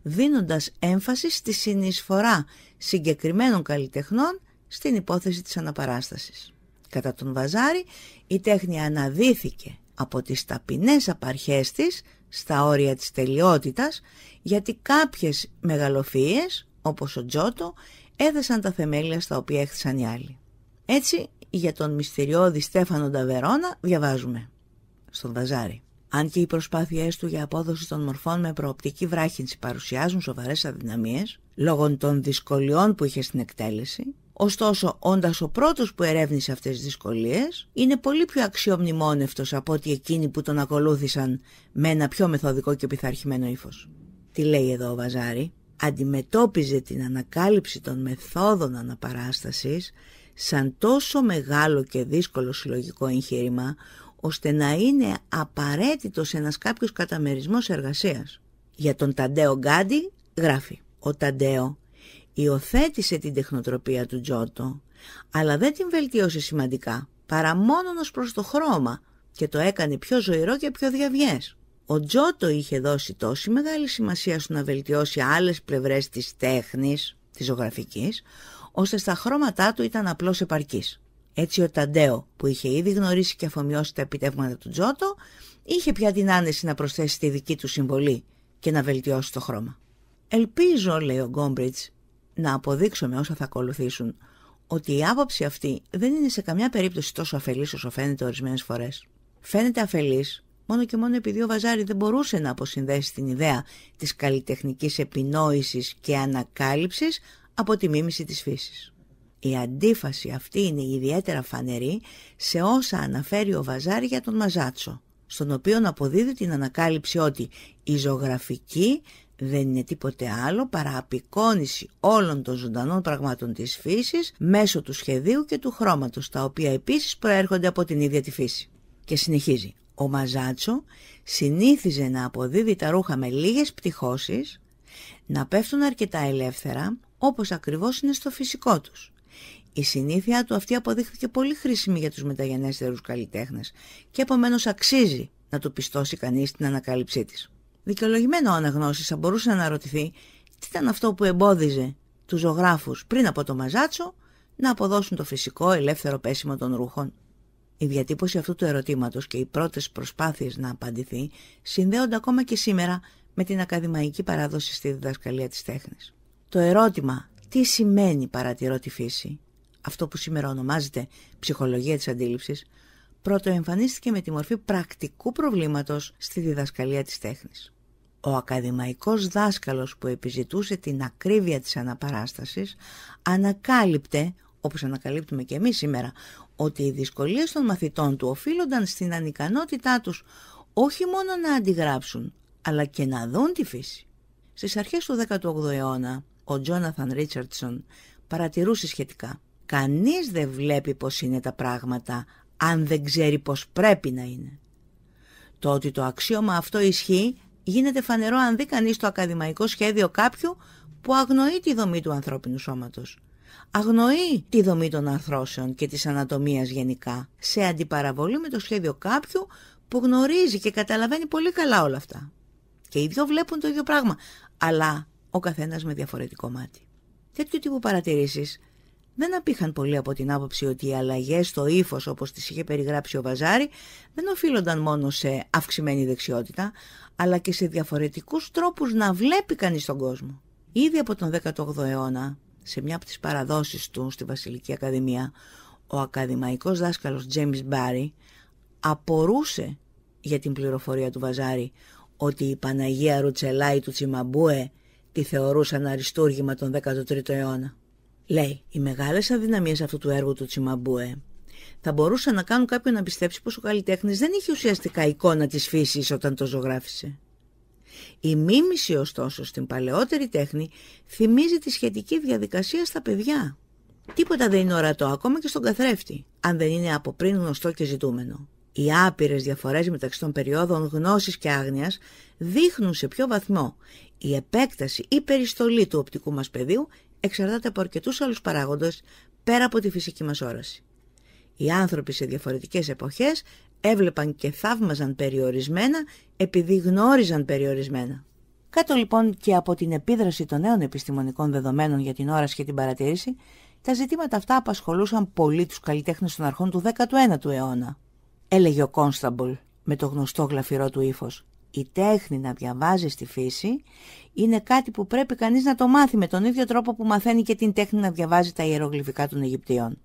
δίνοντας έμφαση στη συνεισφορά συγκεκριμένων καλλιτεχνών στην υπόθεση της αναπαράστασης. Κατά τον Βαζάρη, η τέχνη αναδύθηκε από τις ταπεινές απαρχές της στα όρια της τελειότητας γιατί κάποιες μεγαλοφίες, όπως ο Τζότο έδεσαν τα θεμέλια στα οποία έχτισαν οι άλλοι. Έτσι για τον μυστηριώδη Στέφανο Νταβερόνα διαβάζουμε στον Βαζάρη. Αν και οι προσπάθειε του για απόδοση των μορφών με προοπτική βράχυνση παρουσιάζουν σοβαρές αδυναμίες, λόγω των δυσκολιών που είχε στην εκτέλεση, Ωστόσο, όντας ο πρώτος που ερεύνησε αυτές τις δυσκολίες, είναι πολύ πιο αξιομνημόνευτος από ότι εκείνοι που τον ακολούθησαν με ένα πιο μεθοδικό και πειθαρχημένο ύφος. Τι λέει εδώ ο Βαζάρη, αντιμετώπιζε την ανακάλυψη των μεθόδων αναπαράστασης σαν τόσο μεγάλο και δύσκολο συλλογικό εγχείρημα, ώστε να είναι απαραίτητος ένας κάποιος καταμερισμός εργασίας. Για τον Ταντέο Γκάντι γράφει «Ο Ταντέο Υιοθέτησε την τεχνοτροπία του Τζότο, αλλά δεν την βελτίωσε σημαντικά, παρά μόνον ως προς το χρώμα και το έκανε πιο ζωηρό και πιο διαβιές. Ο Τζότο είχε δώσει τόση μεγάλη σημασία στο να βελτιώσει άλλες πλευρές της τέχνης, της ζωγραφικής, ώστε στα χρώματά του ήταν απλώς επαρκής. Έτσι ο Ταντέο, που είχε ήδη γνωρίσει και αφομοιώσει τα επιτεύγματα του Τζότο, είχε πια την άνεση να προσθέσει τη δική του συμβολή και να βελτιώσει το χρώμα. Ελπίζω, λέει ο Γκόμπριτς, να αποδείξουμε όσα θα ακολουθήσουν ότι η άποψη αυτή δεν είναι σε καμιά περίπτωση τόσο αφελής όσο φαίνεται ορισμένες φορές. Φαίνεται αφελής μόνο και μόνο επειδή ο Βαζάρη δεν μπορούσε να αποσυνδέσει την ιδέα της καλλιτεχνικής επινόησης και ανακάλυψης από τη μίμηση της φύσης. Η αντίφαση αυτή είναι ιδιαίτερα φανερή σε όσα αναφέρει ο Βαζάρη για τον Μαζάτσο, στον οποίο αποδίδει την ανακάλυψη ότι η ζωγραφική δεν είναι τίποτε άλλο παρά απεικόνηση όλων των ζωντανών πραγμάτων της φύσης μέσω του σχεδίου και του χρώματος, τα οποία επίσης προέρχονται από την ίδια τη φύση. Και συνεχίζει. Ο Μαζάτσο συνήθιζε να αποδίδει τα ρούχα με λίγες πτυχώσεις, να πέφτουν αρκετά ελεύθερα, όπως ακριβώς είναι στο φυσικό τους. Η συνήθεια του αυτή αποδείχθηκε πολύ χρήσιμη για τους μεταγενέστερους καλλιτέχνες και επομένως αξίζει να του πιστώσει κανείς την ανακάλυψή της. Δικαιολογημένο ο θα μπορούσε να αναρωτηθεί τι ήταν αυτό που εμπόδιζε τους ζωγράφους πριν από το Μαζάτσο να αποδώσουν το φυσικό ελεύθερο πέσιμο των ρούχων. Η διατύπωση αυτού του ερωτήματος και οι πρώτες προσπάθειες να απαντηθεί συνδέονται ακόμα και σήμερα με την ακαδημαϊκή παράδοση στη διδασκαλία της τέχνης. Το ερώτημα «Τι σημαίνει παρατηρώ τη φύση» αυτό που σήμερα ονομάζεται ψυχολογία της αντίληψης πρώτο εμφανίστηκε με τη μορφή πρακτικού προβλήματος στη διδασκαλία της τέχνης. Ο ακαδημαϊκός δάσκαλος που επιζητούσε την ακρίβεια της αναπαράστασης ανακάλυπτε, όπως ανακαλύπτουμε και εμείς σήμερα, ότι οι δυσκολίες των μαθητών του οφείλονταν στην ανικανότητά τους όχι μόνο να αντιγράψουν, αλλά και να δουν τη φύση. Στις αρχές του 18ου αιώνα, ο Τζόναθαν Ρίτσαρτσον παρατηρούσε σχετικά. Κανείς δεν βλέπει πως είναι τα πράγματα, αν δεν ξέρει πως πρέπει να είναι. Το ότι το αξίωμα αυτό ισχύει γίνεται φανερό αν δει κανείς το ακαδημαϊκό σχέδιο κάποιου που αγνοεί τη δομή του ανθρώπινου σώματος. Αγνοεί τη δομή των αρθρώσεων και της ανατομίας γενικά, σε αντιπαραβολή με το σχέδιο κάποιου που γνωρίζει και καταλαβαίνει πολύ καλά όλα αυτά. Και οι δυο βλέπουν το ίδιο πράγμα, αλλά ο καθένας με διαφορετικό μάτι. Τέτοιου τύπου παρατηρήσεις δεν απήχαν πολύ από την άποψη ότι οι αλλαγές στο ύφος όπως τις είχε περιγράψει ο Βαζάρη δεν οφείλονταν μόνο σε αυξημένη δεξιότητα αλλά και σε διαφορετικούς τρόπους να βλέπει κανείς τον κόσμο. Ήδη από τον 18ο αιώνα, σε μια από τις παραδόσεις του στη Βασιλική Ακαδημία, ο ακαδημαϊκός δάσκαλος Τζέμι Μπάρι απορούσε για την πληροφορία του Βαζάρη ότι η Παναγία Ρουτσελάη του Τσιμαμπούε τη θεωρούσαν αριστούργημα τον 13ο αιώνα. Λέει, οι μεγάλες αδυναμίες αυτού του έργου του Τσιμαμπούε θα μπορούσαν να κάνουν κάποιον να πιστέψει πως ο καλλιτέχνης δεν είχε ουσιαστικά εικόνα της φύσης όταν το ζωγράφισε. Η μίμηση ωστόσο στην παλαιότερη τέχνη θυμίζει τη σχετική διαδικασία στα παιδιά. Τίποτα δεν είναι ορατό ακόμα και στον καθρέφτη, αν δεν είναι από πριν γνωστό και ζητούμενο. Οι άπειρες διαφορές μεταξύ των περιόδων γνώσης και άγνοιας δείχνουν σε ποιο βαθμό η επέκταση ή περιστολή του οπτικού μας πεδίου εξαρτάται από αρκετούς άλλους παράγοντες πέρα από τη φυσική μας όραση. Οι άνθρωποι σε διαφορετικές εποχές έβλεπαν και θαύμαζαν περιορισμένα επειδή γνώριζαν περιορισμένα. Κάτω λοιπόν και από την επίδραση των νέων επιστημονικών δεδομένων για την όραση και την παρατήρηση, τα ζητήματα αυτά απασχολούσαν πολύ τους καλλιτέχνες των αρχών του 19ου αιώνα. Έλεγε ο Κόνσταμπολ με το γνωστό γλαφυρό του ύφος η τέχνη να διαβάζει στη φύση είναι κάτι που πρέπει κανείς να το μάθει με τον ίδιο τρόπο που μαθαίνει και την τέχνη να διαβάζει τα ιερογλυφικά των Αιγυπτιών.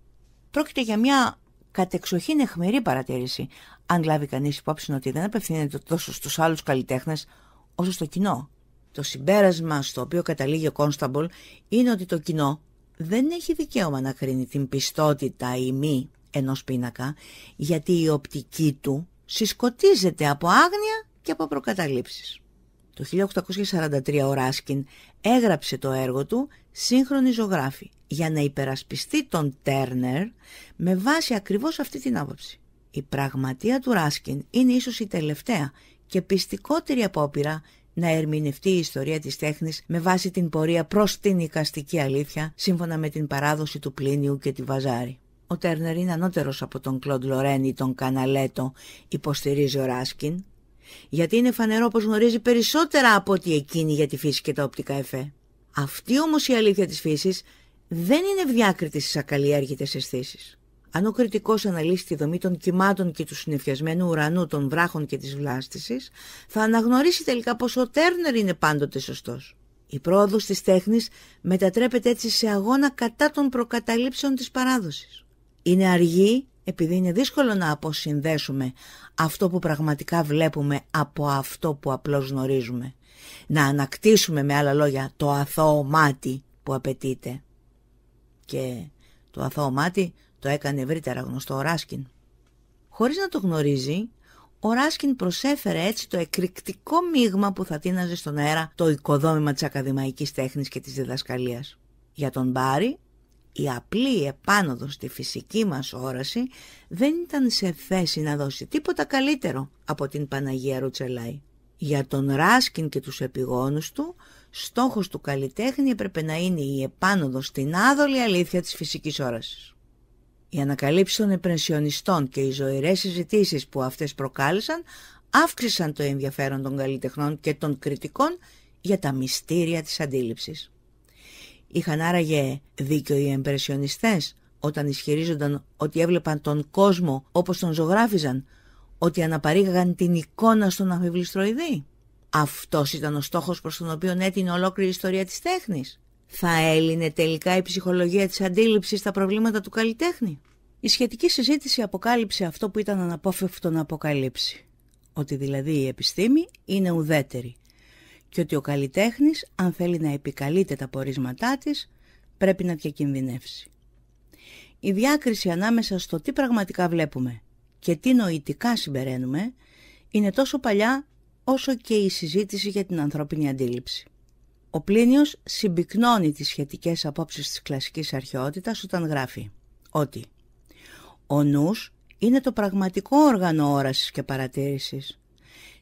Πρόκειται για μια κατεξοχήν εχμηρή παρατήρηση, αν λάβει κανείς υπόψη ότι δεν απευθύνεται τόσο στους άλλους καλλιτέχνες όσο στο κοινό. Το συμπέρασμα στο οποίο καταλήγει ο Κόνσταμπολ είναι ότι το κοινό δεν έχει δικαίωμα να κρίνει την πιστότητα ή μη ενός πίνακα, γιατί η οπτική του συσκοτίζεται από άγνοια και από προκαταλήψεις. Το 1843 ο Ράσκιν έγραψε το έργο του «Σύγχρονη ζωγράφη» για να υπερασπιστεί τον Τέρνερ με βάση ακριβώς αυτή την άποψη. Η πραγματεία του Ράσκιν είναι ίσως η τελευταία και πιστικότερη απόπειρα να ερμηνευτεί η ιστορία της τέχνης με βάση την πορεία προς την οικαστική αλήθεια σύμφωνα με την παράδοση του Πλίνιου και τη Βαζάρη. Ο Τέρνερ είναι ανώτερος από τον Κλοντ Λορέν ή τον Καναλέτο, υποστηρίζει ο Ράσκιν, γιατί είναι φανερό πως γνωρίζει περισσότερα από ότι εκείνη για τη φύση και τα οπτικά εφέ. Αυτή όμως η αλήθεια της φύσης δεν είναι ευδιάκριτη στις ακαλλιέργητες αισθήσεις. Αν ο κριτικός αναλύσει τη δομή των κυμάτων και του συνεφιασμένου ουρανού, των βράχων και της βλάστησης, θα αναγνωρίσει τελικά πως ο Τέρνερ είναι πάντοτε σωστός. Η πρόοδος της τέχνης μετατρέπεται έτσι σε αγώνα κατά των προκαταλήψεων της παράδοσης. Είναι αργή, επειδή είναι δύσκολο να αποσυνδέσουμε αυτό που πραγματικά βλέπουμε από αυτό που απλώς γνωρίζουμε. Να ανακτήσουμε με άλλα λόγια το αθώο μάτι που απαιτείται. Και το αθώο μάτι το έκανε ευρύτερα γνωστό ο Ράσκιν. Χωρίς να το γνωρίζει, ο Ράσκιν προσέφερε έτσι το εκρηκτικό μείγμα που θα τίναζε στον αέρα το οικοδόμημα της ακαδημαϊκής τέχνης και της διδασκαλίας. Για τον Μπάρι η απλή επάνωδος στη φυσική μας όραση δεν ήταν σε θέση να δώσει τίποτα καλύτερο από την Παναγία Ρουτσελάη. Για τον Ράσκιν και τους επιγόνους του, στόχος του καλλιτέχνη έπρεπε να είναι η επάνωδος στην άδολη αλήθεια της φυσικής όρασης. Οι ανακαλύψεις των επρεσιονιστών και οι ζωηρές συζητήσεις που αυτές προκάλεσαν αύξησαν το ενδιαφέρον των καλλιτεχνών και των κριτικών για τα μυστήρια της αντίληψης. Είχαν άραγε δίκιο οι εμπερσιονιστές όταν ισχυρίζονταν ότι έβλεπαν τον κόσμο όπως τον ζωγράφιζαν, ότι αναπαρήγαγαν την εικόνα στον αμφιβληστροειδή. Αυτός ήταν ο στόχος προς τον οποίο έτεινε ολόκληρη η ιστορία της τέχνης. Θα έλυνε τελικά η ψυχολογία της αντίληψης στα προβλήματα του καλλιτέχνη. Η σχετική συζήτηση αποκάλυψε αυτό που ήταν αναπόφευκτο να αποκαλύψει. Ότι δηλαδή η επιστήμη είναι ουδέτερη και ότι ο καλλιτέχνης, αν θέλει να επικαλείται τα πορίσματά της, πρέπει να διακινδυνεύσει. Η διάκριση ανάμεσα στο τι πραγματικά βλέπουμε και τι νοητικά συμπεραίνουμε είναι τόσο παλιά όσο και η συζήτηση για την ανθρώπινη αντίληψη. Ο Πλίνιος συμπυκνώνει τις σχετικές απόψεις της κλασικής αρχαιότητας όταν γράφει ότι «Ο νους είναι το πραγματικό όργανο όρασης και παρατήρησης.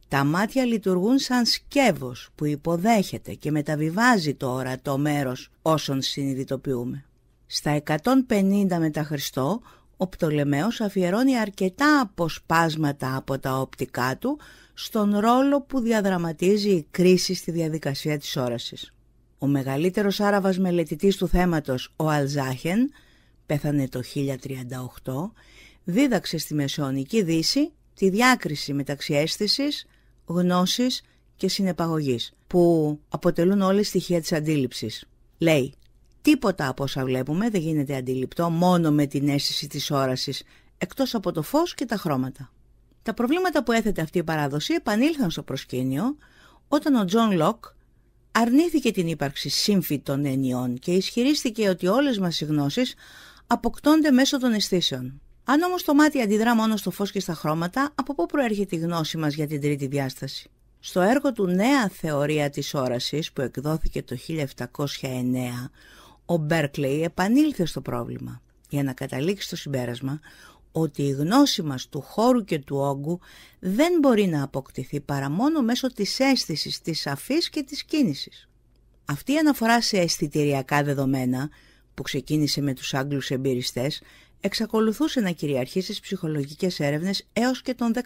Τα μάτια λειτουργούν σαν σκεύος που υποδέχεται και μεταβιβάζει το ορατό μέρος όσων συνειδητοποιούμε. Στα 150 μετά Χριστό, ο Πτολεμαίος αφιερώνει αρκετά αποσπάσματα από τα οπτικά του στον ρόλο που διαδραματίζει η κρίση στη διαδικασία της όρασης. Ο μεγαλύτερος άραβας μελετητής του θέματος, ο Αλζάχεν, πέθανε το 1038, δίδαξε στη Μεσαιωνική Δύση τη διάκριση μεταξύ αίσθησης, γνώσης και συνεπαγωγής, που αποτελούν όλες στοιχεία της αντίληψης. Λέει, τίποτα από όσα βλέπουμε δεν γίνεται αντιληπτό μόνο με την αίσθηση της όρασης, εκτός από το φως και τα χρώματα. Τα προβλήματα που έθετε αυτή η παράδοση επανήλθαν στο προσκήνιο όταν ο Τζον Λοκ αρνήθηκε την ύπαρξη των ενιών και ισχυρίστηκε ότι όλες μας οι γνώσεις αποκτώνται μέσω των αισθήσεων. Αν όμως το μάτι αντιδρά μόνο στο φως και στα χρώματα, από πού προέρχεται η γνώση μας για την τρίτη διάσταση. Στο έργο του Νέα Θεωρία της Όρασης που εκδόθηκε το 1709, ο Μπέρκλεϊ επανήλθε στο πρόβλημα για να καταλήξει στο συμπέρασμα ότι η γνώση μας του χώρου και του όγκου δεν μπορεί να αποκτηθεί παρά μόνο μέσω της αίσθησης, της αφής και της κίνησης. Αυτή η αναφορά σε αισθητηριακά δεδομένα που ξεκίνησε με τους Άγγλους εμπειριστές εξακολουθούσε να κυριαρχεί στις ψυχολογικές έρευνες έως και τον 19ο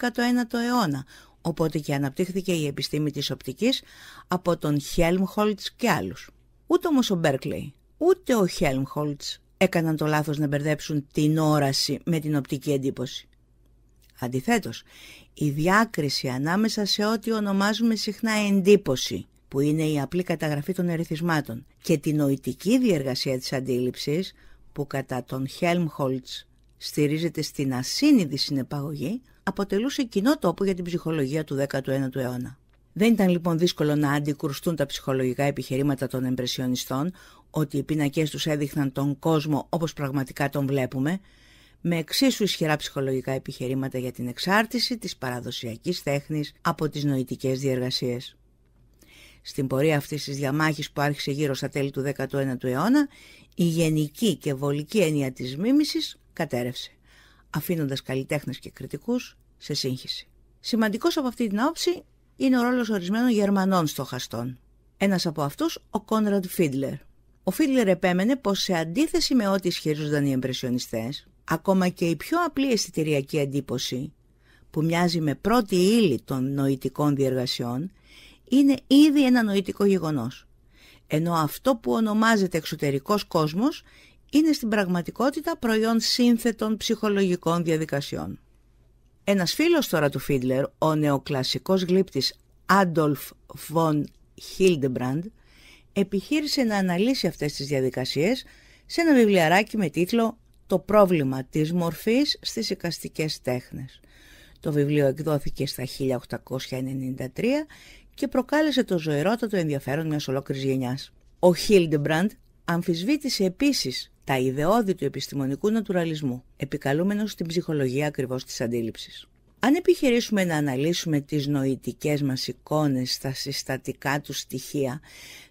αιώνα, οπότε και αναπτύχθηκε η επιστήμη της οπτικής από τον Χέλμχολτς και άλλους. Ούτε όμως ο Μπέρκλεϊ, ούτε ο Χέλμχολτς έκαναν το λάθος να μπερδέψουν την όραση με την οπτική εντύπωση. Αντιθέτως, η διάκριση ανάμεσα σε ό,τι ονομάζουμε συχνά εντύπωση, που είναι η απλή καταγραφή των ερεθισμάτων, και την νοητική διεργασία της αντίληψης, που κατά τον Χέλμχολτς στηρίζεται στην ασύνηδη συνεπαγωγή, αποτελούσε κοινό τόπο για την ψυχολογία του 19ου αιώνα. Δεν ήταν λοιπόν δύσκολο να αντικρουστούν τα ψυχολογικά επιχειρήματα των εμπρεσιονιστών ότι οι πίνακές τους έδειχναν τον κόσμο όπως πραγματικά τον βλέπουμε, με εξίσου ισχυρά ψυχολογικά επιχειρήματα για την εξάρτηση της παραδοσιακής τέχνης από τις νοητικές διεργασίες. Στην πορεία αυτής της διαμάχης που άρχισε γύρω στα τέλη του 19ου αιώνα, η γενική και βολική έννοια της μίμησης κατέρευσε, αφήνοντας καλλιτέχνες και κριτικούς σε σύγχυση. Σημαντικός από αυτή την άποψη είναι ο ρόλος ορισμένων Γερμανών στοχαστών. Ένας από αυτούς, ο Κόνραντ Φίντλερ. Ο Φίντλερ επέμενε πως σε αντίθεση με ό,τι ισχυρίζονταν οι εμπρεσιονιστές, ακόμα και η πιο απλή αισθητηριακή εντύπωση, που μοιάζει με πρώτη ύλη των νοητικών διεργασιών, είναι ήδη ένα νοητικό γεγονός ενώ αυτό που ονομάζεται εξωτερικός κόσμος είναι στην πραγματικότητα προϊόν σύνθετων ψυχολογικών διαδικασιών. Ένας φίλος τώρα του Φίτλερ, ο νεοκλασικός γλύπτης Άντολφ Βον Χίλντεμπραντ, επιχείρησε να αναλύσει αυτές τις διαδικασίες σε ένα βιβλιαράκι με τίτλο «Το πρόβλημα της μορφής στις οικαστικές τέχνες». Το προβλημα της μορφης στις εικαστικες εκδόθηκε στα 1893 και προκάλεσε το ζωηρότατο ενδιαφέρον μιας ολόκληρης γενιάς. Ο Χίλντεμπραντ αμφισβήτησε επίσης τα ιδεώδη του επιστημονικού νατουραλισμού, επικαλούμενος στην ψυχολογία ακριβώς της αντίληψης. Αν επιχειρήσουμε να αναλύσουμε τις νοητικές μας εικόνες στα συστατικά τους στοιχεία,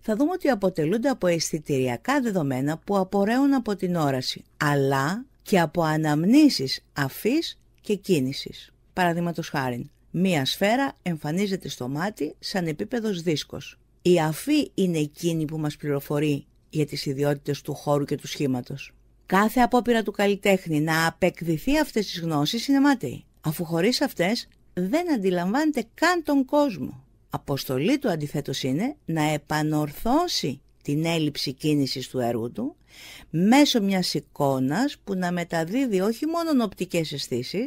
θα δούμε ότι αποτελούνται από αισθητηριακά δεδομένα που απορρέουν από την όραση, αλλά και από αναμνήσεις αφής και κίνησης. Παραδείγματος χάρη, Μία σφαίρα εμφανίζεται στο μάτι σαν επίπεδος δίσκος. Η αφή είναι εκείνη που μας πληροφορεί για τις ιδιότητες του χώρου και του σχήματος. Κάθε απόπειρα του καλλιτέχνη να απεκδηθεί αυτές τις γνώσεις είναι μάταιη, αφού χωρίς αυτές δεν αντιλαμβάνεται καν τον κόσμο. Αποστολή του αντιθέτως είναι να επανορθώσει την έλλειψη κίνησης του έργου του μέσω μιας εικόνας που να μεταδίδει όχι μόνο οπτικές αισθήσεις,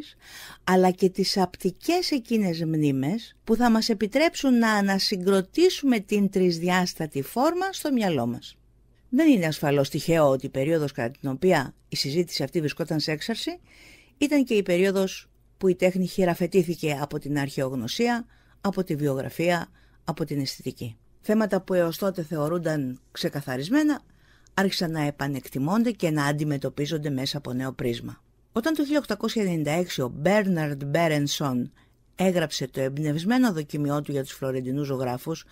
αλλά και τις απτικές εκείνες μνήμες που θα μας επιτρέψουν να ανασυγκροτήσουμε την τρισδιάστατη φόρμα στο μυαλό μας. Δεν είναι ασφαλώς τυχαίο ότι η περίοδος κατά την οποία η συζήτηση αυτή βρισκόταν σε έξαρση ήταν και η περίοδος που η τέχνη χειραφετήθηκε από την αρχαιογνωσία, από τη βιογραφία, από την αισθητική. Θέματα που έως τότε θεωρούνταν ξεκαθαρισμένα άρχισαν να επανεκτιμώνται και να αντιμετωπίζονται μέσα από νέο πρίσμα. Όταν το 1896 ο Μπέρναρντ Μπέρενσον έγραψε το εμπνευσμένο δοκιμιό του για τους φλωρεντινούς ζωγράφους,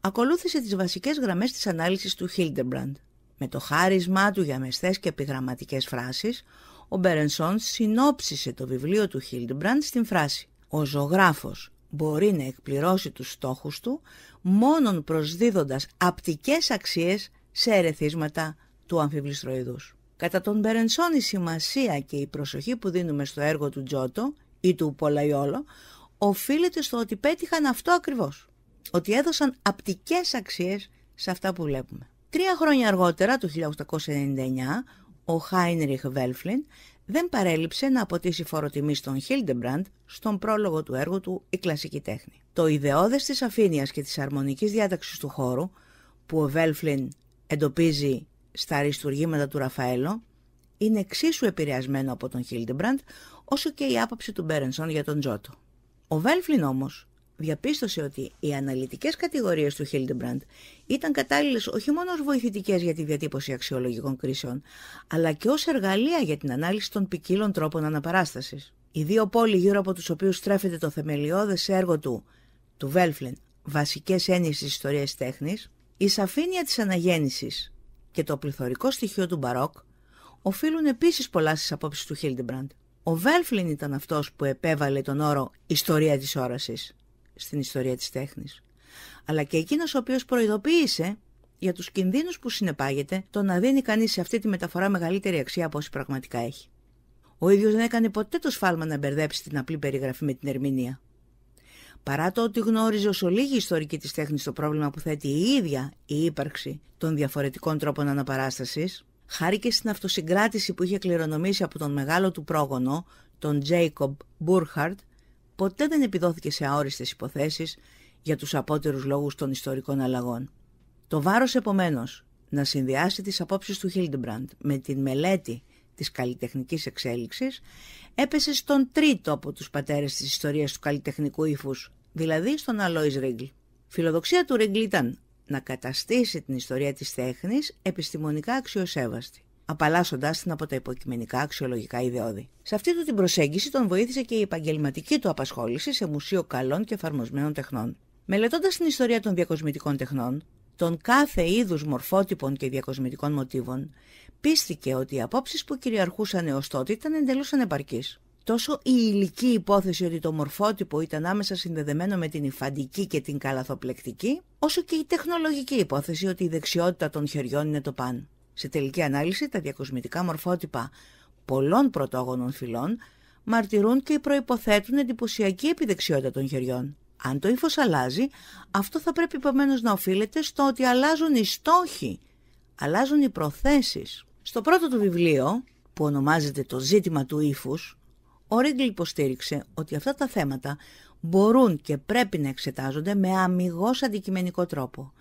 ακολούθησε τις βασικές γραμμές της ανάλυσης του Χίλτεμπραντ. Με το χάρισμά του για μεστές και επιγραμματικές φράσεις, ο Μπέρενσον συνόψισε το βιβλίο του Χίλτεμπραντ στην φράση «Ο ζωγράφος μπορεί να εκπληρώσει τους στόχους του μόνον προσδίδοντας απτικές αξίες σε ερεθίσματα του αμφιβληστροειδούς. Κατά τον Μπερενσόν η σημασία και η προσοχή που δίνουμε στο έργο του Τζότο ή του Πολαϊόλο οφείλεται στο ότι πέτυχαν αυτό ακριβώς. Ότι έδωσαν απτικές αξίες σε αυτά που βλέπουμε. Τρία χρόνια αργότερα, το 1899, ο Χάινριχ Βέλφλιν δεν παρέλειψε να αποτίσει φοροτιμή στον Χίλντεμπραντ στον πρόλογο του έργου του «Η κλασική τέχνη». Το ιδεώδες της αφήνειας και της αρμονικής διάταξης του χώρου που ο Βέλφλιν εντοπίζει στα αριστουργήματα του Ραφαέλο είναι εξίσου επηρεασμένο από τον Χίλντεμπραντ όσο και η άποψη του Μπέρενσον για τον Τζότο. Ο Βέλφλιν όμως διαπίστωσε ότι οι αναλυτικές κατηγορίες του Χίλντεμπραντ ήταν κατάλληλες όχι μόνο ως βοηθητικές για τη διατύπωση αξιολογικών κρίσεων, αλλά και ως εργαλεία για την ανάλυση των ποικίλων τρόπων αναπαράστασης. Οι δύο πόλοι γύρω από τους οποίους στρέφεται το θεμελιώδες έργο του, του Βέλφλεν, βασικές έννοιες της ιστορίας τέχνης, η σαφήνεια της αναγέννησης και το πληθωρικό στοιχείο του Μπαρόκ οφείλουν επίσης πολλά στις απόψεις του Χίλντεμπραντ. Ο Βέλφλιν ήταν αυτός που επέβαλε τον όρο «Ιστορία της όρασης» στην ιστορία της τέχνης, αλλά και εκείνος ο οποίος προειδοποίησε για τους κινδύνους που συνεπάγεται το να δίνει κανείς σε αυτή τη μεταφορά μεγαλύτερη αξία από όση πραγματικά έχει. Ο ίδιος δεν έκανε ποτέ το σφάλμα να μπερδέψει την απλή περιγραφή με την ερμηνεία. Παρά το ότι γνώριζε ως ολίγη ιστορική της τέχνης το πρόβλημα που θέτει η ίδια η ύπαρξη των διαφορετικών τρόπων αναπαράστασης, χάρη και στην αυτοσυγκράτηση που είχε κληρονομήσει από τον μεγάλο του πρόγονο, τον Τζέικομπ Μπούρχαρντ, ποτέ δεν επιδόθηκε σε αόριστες υποθέσεις για τους απότερους λόγους των ιστορικών αλλαγών. Το βάρος επομένως να συνδυάσει τις απόψεις του Χίλντεμπραντ με την μελέτη της καλλιτεχνικής εξέλιξης έπεσε στον τρίτο από τους πατέρες της ιστορίας του καλλιτεχνικού ύφους, δηλαδή στον Αλόις Ρίγκλ. Φιλοδοξία του Ρίγκλ ήταν να καταστήσει την ιστορία της τέχνης επιστημονικά αξιοσέβαστη απαλλάσσοντάς την από τα υποκειμενικά αξιολογικά ιδεώδη. Σε αυτή του την προσέγγιση τον βοήθησε και η επαγγελματική του απασχόληση σε Μουσείο Καλών και Εφαρμοσμένων Τεχνών. Μελετώντας την ιστορία των διακοσμητικών τεχνών, των κάθε είδους μορφότυπων και διακοσμητικών μοτίβων, πίστηκε ότι οι απόψεις που κυριαρχούσαν έως τότε ήταν εντελώς ανεπαρκείς. Τόσο η υλική υπόθεση ότι το μορφότυπο ήταν άμεσα συνδεδεμένο με την υφαντική και την καλαθοπλεκτική, όσο και η τεχνολογική υπόθεση ότι η δεξιότητα των χεριών είναι το παν. Σε τελική ανάλυση, τα διακοσμητικά μορφότυπα πολλών πρωτόγονων φυλών μαρτυρούν και προϋποθέτουν εντυπωσιακή επιδεξιότητα των χεριών. Αν το ύφος αλλάζει, αυτό θα πρέπει επομένως να οφείλεται στο ότι αλλάζουν οι στόχοι, αλλάζουν οι προθέσεις. Στο πρώτο του βιβλίο, που ονομάζεται «Το ζήτημα του ύφους, ο Ρίγκλ υποστήριξε ότι αυτά τα θέματα μπορούν και πρέπει να εξετάζονται με αμυγός αντικειμενικό τρόπο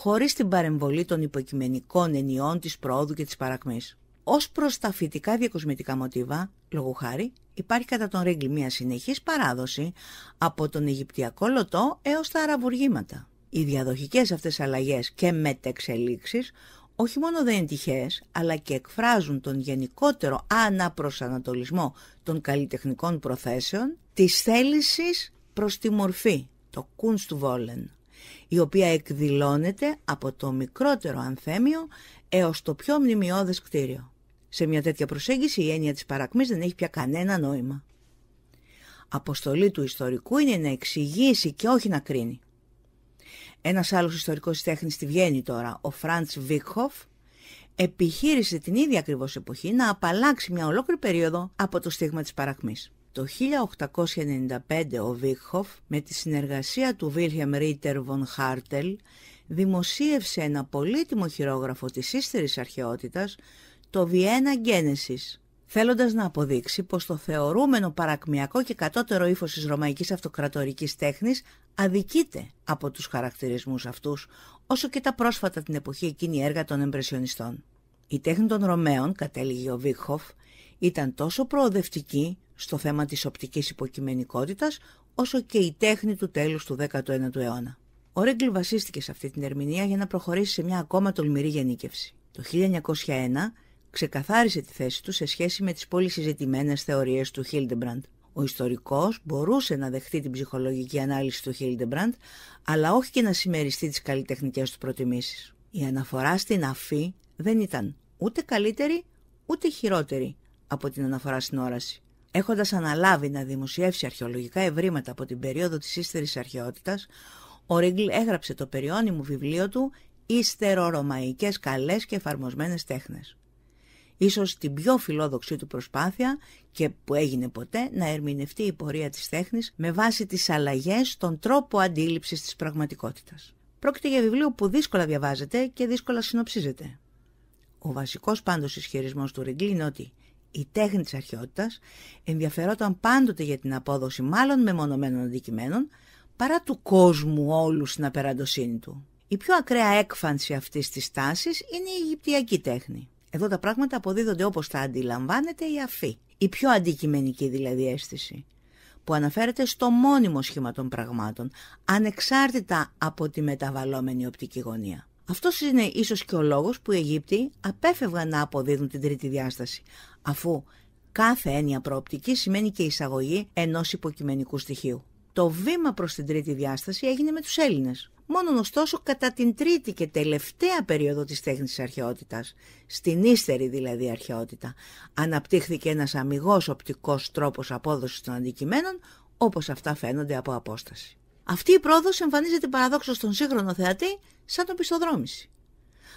χωρίς την παρεμβολή των υποκειμενικών ενιών της πρόοδου και της παρακμής. Ως προς τα φυτικά διακοσμητικά μοτίβα, λόγου χάρη, υπάρχει κατά τον Ρίγκλ μια συνεχής παράδοση από τον Αιγυπτιακό λωτό έως τα αραβουργήματα. Οι διαδοχικές αυτές αλλαγές και μετεξελίξεις όχι μόνο δεν είναι τυχαίες, αλλά και εκφράζουν τον γενικότερο αναπροσανατολισμό των καλλιτεχνικών προθέσεων της θέλησης προς τη μορφή, το Kunstwollen η οποία εκδηλώνεται από το μικρότερο ανθέμιο έως το πιο μνημειώδες κτίριο. Σε μια τέτοια προσέγγιση η έννοια της παρακμής δεν έχει πια κανένα νόημα. Αποστολή του ιστορικού είναι να εξηγήσει και όχι να κρίνει. Ένας άλλος ιστορικός τέχνης στη Βιέννη τώρα, ο Φραντς Βίκχοφ, επιχείρησε την ίδια ακριβώς εποχή να απαλλάξει μια ολόκληρη περίοδο από το στίγμα της παρακμής. Το 1895 ο Βίχοφ με τη συνεργασία του Βίλχεμ Ρίτερ Βον Χάρτελ δημοσίευσε ένα πολύτιμο χειρόγραφο της ύστερης αρχαιότητας, το «Βιένα Γκένεσης, θέλοντας να αποδείξει πως το θεωρούμενο παρακμιακό και κατώτερο ύφος της ρωμαϊκής αυτοκρατορικής τέχνης αδικείται από τους χαρακτηρισμούς αυτούς, όσο και τα πρόσφατα την εποχή εκείνη έργα των εμπρεσιονιστών. Η τέχνη των Ρωμαίων, κατέληγε ο Βίχοφ, ήταν τόσο προοδευτική στο θέμα της οπτικής υποκειμενικότητας, όσο και η τέχνη του τέλους του 19ου αιώνα. Ο Ρέγκλ βασίστηκε σε αυτή την ερμηνεία για να προχωρήσει σε μια ακόμα τολμηρή γενίκευση. Το 1901 ξεκαθάρισε τη θέση του σε σχέση με τις πολύ συζητημένες θεωρίες του Χίλντεμπραντ. Ο ιστορικός μπορούσε να δεχτεί την ψυχολογική ανάλυση του Χίλντεμπραντ, αλλά όχι και να συμμεριστεί τις καλλιτεχνικές του προτιμήσεις. Η αναφορά στην αφή δεν ήταν ούτε καλύτερη ούτε χειρότερη από την αναφορά στην όραση. Έχοντας αναλάβει να δημοσιεύσει αρχαιολογικά ευρήματα από την περίοδο της ύστερης αρχαιότητας, ο Ρίγκλ έγραψε το περιώνυμο βιβλίο του «Ιστερορωμαϊκές καλές και εφαρμοσμένες τέχνες. Ίσως την πιο φιλόδοξη του προσπάθεια και που έγινε ποτέ να ερμηνευτεί η πορεία της τέχνης με βάση τις αλλαγές στον τρόπο αντίληψης της πραγματικότητας. Πρόκειται για βιβλίο που δύσκολα διαβάζεται και δύσκολα συνοψίζεται. Ο βασικός πάντως ισχυρισμός του Ριγκλ είναι ότι η τέχνη της αρχαιότητας ενδιαφερόταν πάντοτε για την απόδοση μάλλον μεμονωμένων αντικειμένων παρά του κόσμου όλου στην απεραντοσύνη του. Η πιο ακραία έκφανση αυτής της τάσης είναι η Αιγυπτιακή τέχνη. Εδώ τα πράγματα αποδίδονται όπως τα αντιλαμβάνεται η αφή. Η πιο αντικειμενική δηλαδή αίσθηση που αναφέρεται στο μόνιμο σχήμα των πραγμάτων, ανεξάρτητα από τη μεταβαλλόμενη οπτική γωνία. Αυτός είναι ίσως και ο λόγος που οι Αιγύπτιοι απέφευγαν να αποδίδουν την τρίτη διάσταση, αφού κάθε έννοια προοπτική σημαίνει και εισαγωγή ενός υποκειμενικού στοιχείου. Το βήμα προς την τρίτη διάσταση έγινε με τους Έλληνες, μόνο, ωστόσο κατά την τρίτη και τελευταία περίοδο της τέχνης της αρχαιότητας, στην ύστερη δηλαδή αρχαιότητα, αναπτύχθηκε ένας αμυγός οπτικός τρόπος απόδοσης των αντικειμένων, όπως αυτά φαίνονται από απόσταση. Αυτή η πρόοδος εμφανίζεται παραδόξως στον σύγχρονο θεατή σαν τον πιστοδρόμηση.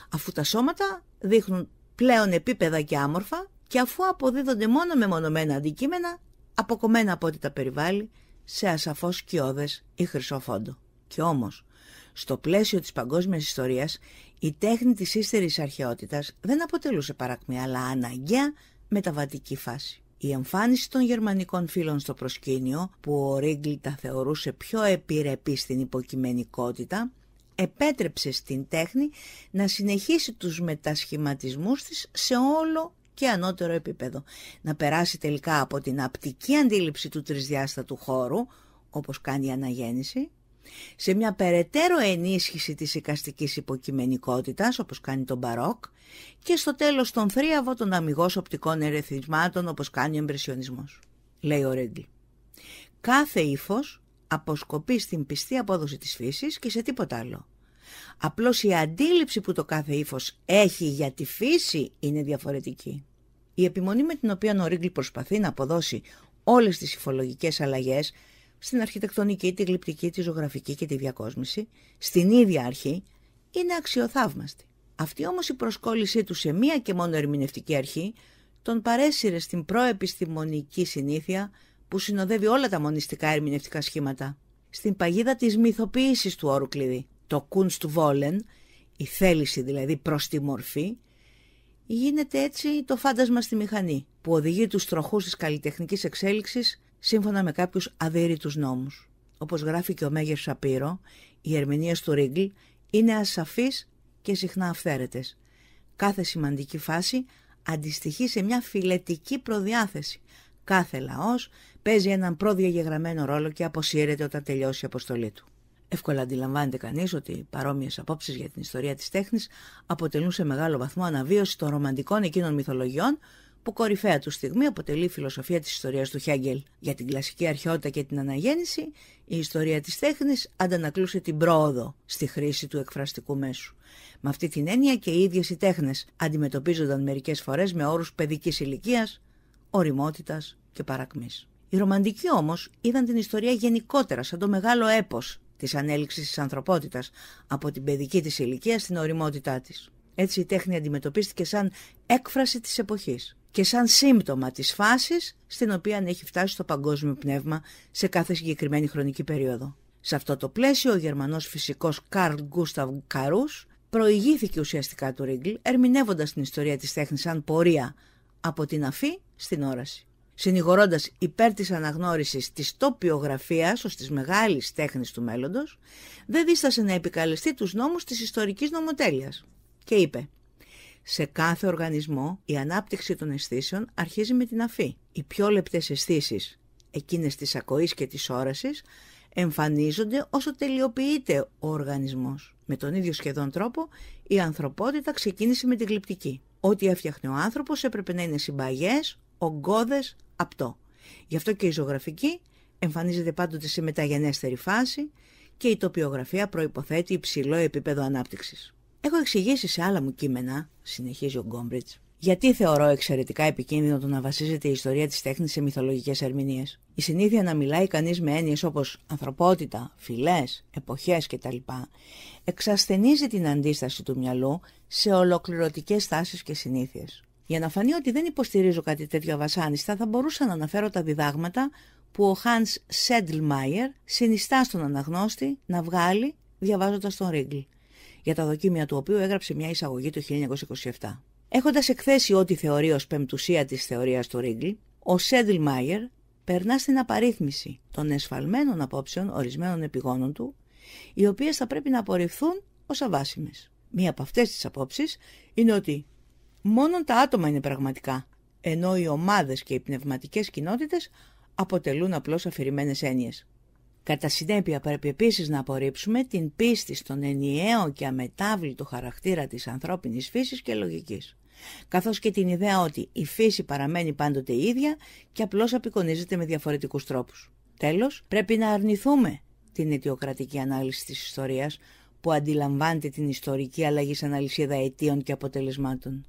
Αφού τα σώματα δείχνουν πλέον επίπεδα και άμορφα, και αφού αποδίδονται μόνο με μονομένα αντικείμενα, αποκομμένα από ό,τι τα περιβάλλει, σε ασαφώς σκιώδες ή χρυσό φόντο. Και όμως, στο πλαίσιο της παγκόσμιας ιστορίας, η τέχνη της ύστερης αρχαιότητας δεν αποτελούσε παρακμή, αλλά αναγκαία μεταβατική φάση. Η ομω στο πλαισιο τη παγκοσμια ιστορια η τεχνη τη υστερη αρχαιοτητας δεν αποτελουσε παρακμη αλλα αναγκαια μεταβατικη φαση η εμφανιση των γερμανικων φιλων στο προσκηνιο που ο Ρίγκλ τα θεωρούσε πιο επιρρεπή στην υποκειμενικότητα, επέτρεψε στην τέχνη να συνεχίσει τους μετασχηματισμούς της σε όλο και ανώτερο επίπεδο. Να περάσει τελικά από την απτική αντίληψη του τρισδιάστατου χώρου, όπως κάνει η αναγέννηση, σε μια περαιτέρω ενίσχυση της οικαστικής υποκειμενικότητας, όπως κάνει τον Μπαρόκ, και στο τέλος τον θρίαβο των αμυγός οπτικών ερεθισμάτων, όπως κάνει ο εμπρεσιονισμός, λέει ο Ρέντλ. Κάθε ύφος αποσκοπεί στην πιστή απόδοση της φύσης και σε τίποτα άλλο. Απλώς η αντίληψη που το κάθε ύφος έχει για τη φύση είναι διαφορετική. Η επιμονή με την οποία ο Ρίγκλ προσπαθεί να αποδώσει όλες τις υφολογικές αλλαγές στην αρχιτεκτονική, τη γλυπτική, τη ζωγραφική και τη διακόσμηση, στην ίδια αρχή, είναι αξιοθαύμαστη. Αυτή όμως η προσκόλλησή του σε μία και μόνο ερμηνευτική αρχή τον παρέσυρε στην προεπιστημονική συνήθεια που συνοδεύει όλα τα μονιστικά ερμηνευτικά σχήματα. Στην παγίδα της μυθοποίησης του όρου κλειδί, το Kunst του Βόλεν, η θέληση δηλαδή προς τη μορφή, γίνεται έτσι το φάντασμα στη μηχανή που οδηγεί τους τροχούς της καλλιτεχνικής εξέλιξης σύμφωνα με κάποιους αδέριτους νόμους. Όπως γράφει και ο Μέγερ Σαπύρο, οι ερμηνείες του Ρίγκλ είναι ασαφείς και συχνά αυθαίρετες. Κάθε σημαντική φάση αντιστοιχεί σε μια φιλετική προδιάθεση. Κάθε λαός παίζει έναν προδιαγεγραμμένο ρόλο και αποσύρεται όταν τελειώσει η αποστολή του. Εύκολα αντιλαμβάνεται κανείς ότι παρόμοιες απόψεις για την ιστορία της τέχνης αποτελούν σε μεγάλο βαθμό αναβίωση των ρομαντικών εκείνων μυθολογιών που κορυφαία του στιγμή αποτελεί η φιλοσοφία της ιστορίας του Χέγγελ. Για την κλασική αρχαιότητα και την αναγέννηση, η ιστορία της τέχνης αντανακλούσε την πρόοδο στη χρήση του εκφραστικού μέσου. Με αυτή την έννοια και οι ίδιες οι τέχνες αντιμετωπίζονταν μερικές φορές με όρους παιδικής ηλικίας, οριμότητας και παρακμής. Οι ρομαντικοί όμως είδαν την ιστορία γενικότερα σαν το μεγάλο έπος της ανέλυξης της ανθρωπότητας από την παιδική της ηλικία στην οριμότητά της. Έτσι η τέχνη αντιμετωπίστηκε σαν έκφραση της εποχής και σαν σύμπτωμα της φάσης στην οποία έχει φτάσει το παγκόσμιο πνεύμα σε κάθε συγκεκριμένη χρονική περίοδο. Σε αυτό το πλαίσιο ο Γερμανός φυσικός Καρλ Γκούσταβ Καρούς προηγήθηκε ουσιαστικά του Ρίγκλ ερμηνεύοντας την ιστορία της τέχνης σαν πορεία από την αφή στην όραση συνηγορώντας υπέρ της αναγνώρισης της τοπιογραφίας ως της μεγάλης τέχνης του μέλλοντος, δεν δίστασε να επικαλεστεί τους νόμους της ιστορικής νομοτέλειας και είπε «Σε κάθε οργανισμό η ανάπτυξη των αισθήσεων αρχίζει με την αφή. Οι πιο λεπτές αισθήσεις, εκείνες της ακοής και της όρασης, εμφανίζονται όσο τελειοποιείται ο οργανισμός. Με τον ίδιο σχεδόν τρόπο η ανθρωπότητα ξεκίνησε με την γλυπτική. Ό,τι έφτιαχνε ο άνθρωπος έπρεπε να είναι συμπαγές, ογκώδες απτό. Γι' αυτό και η ζωγραφική εμφανίζεται πάντοτε σε μεταγενέστερη φάση και η τοπιογραφία προποθέτει υψηλό επίπεδο ανάπτυξης. Έχω εξηγήσει σε άλλα μου κείμενα, συνεχίζει ο Γκόμπριτ, γιατί θεωρώ εξαιρετικά επικίνδυνο το να βασίζεται η ιστορία της τέχνης σε μυθολογικές ερμηνείες. Η συνήθεια να μιλάει κανείς με έννοιες όπως ανθρωπότητα, φυλές, εποχές κτλ. εξασθενίζει την αντίσταση του μυαλού σε ολοκληρωτικές τάσεις και συνήθειες. Για να φανεί ότι δεν υποστηρίζω κάτι τέτοιο βασάνιστα, θα μπορούσα να αναφέρω τα διδάγματα που ο Hans Σέντλμαϊερ συνιστά στον αναγνώστη να βγάλει διαβάζοντας τον Ρίγκλ, για τα δοκίμια του οποίου έγραψε μια εισαγωγή το 1927. Έχοντας εκθέσει ό,τι θεωρεί ως πεμπτουσία της θεωρίας του Ρίγκλ, ο Σέντλμαϊερ περνά στην απαρίθμηση των εσφαλμένων απόψεων ορισμένων επιγόνων του, οι οποίες θα πρέπει να απορριφθούν ως αβάσιμες. Μία από αυτές τις απόψεις είναι ότι Μόνο τα άτομα είναι πραγματικά, ενώ οι ομάδες και οι πνευματικές κοινότητες αποτελούν απλώς αφηρημένες έννοιες. Κατά συνέπεια πρέπει επίσης να απορρίψουμε την πίστη στον ενιαίο και αμετάβλητο χαρακτήρα της ανθρώπινης φύσης και λογικής, καθώς και την ιδέα ότι η φύση παραμένει πάντοτε ίδια και απλώς απεικονίζεται με διαφορετικούς τρόπους. Τέλος, πρέπει να αρνηθούμε την αιτιοκρατική ανάλυση της ιστορίας που αντιλαμβάνεται την ιστορική αλλαγή σαν αλυσίδα αιτίων και αποτελεσμάτων.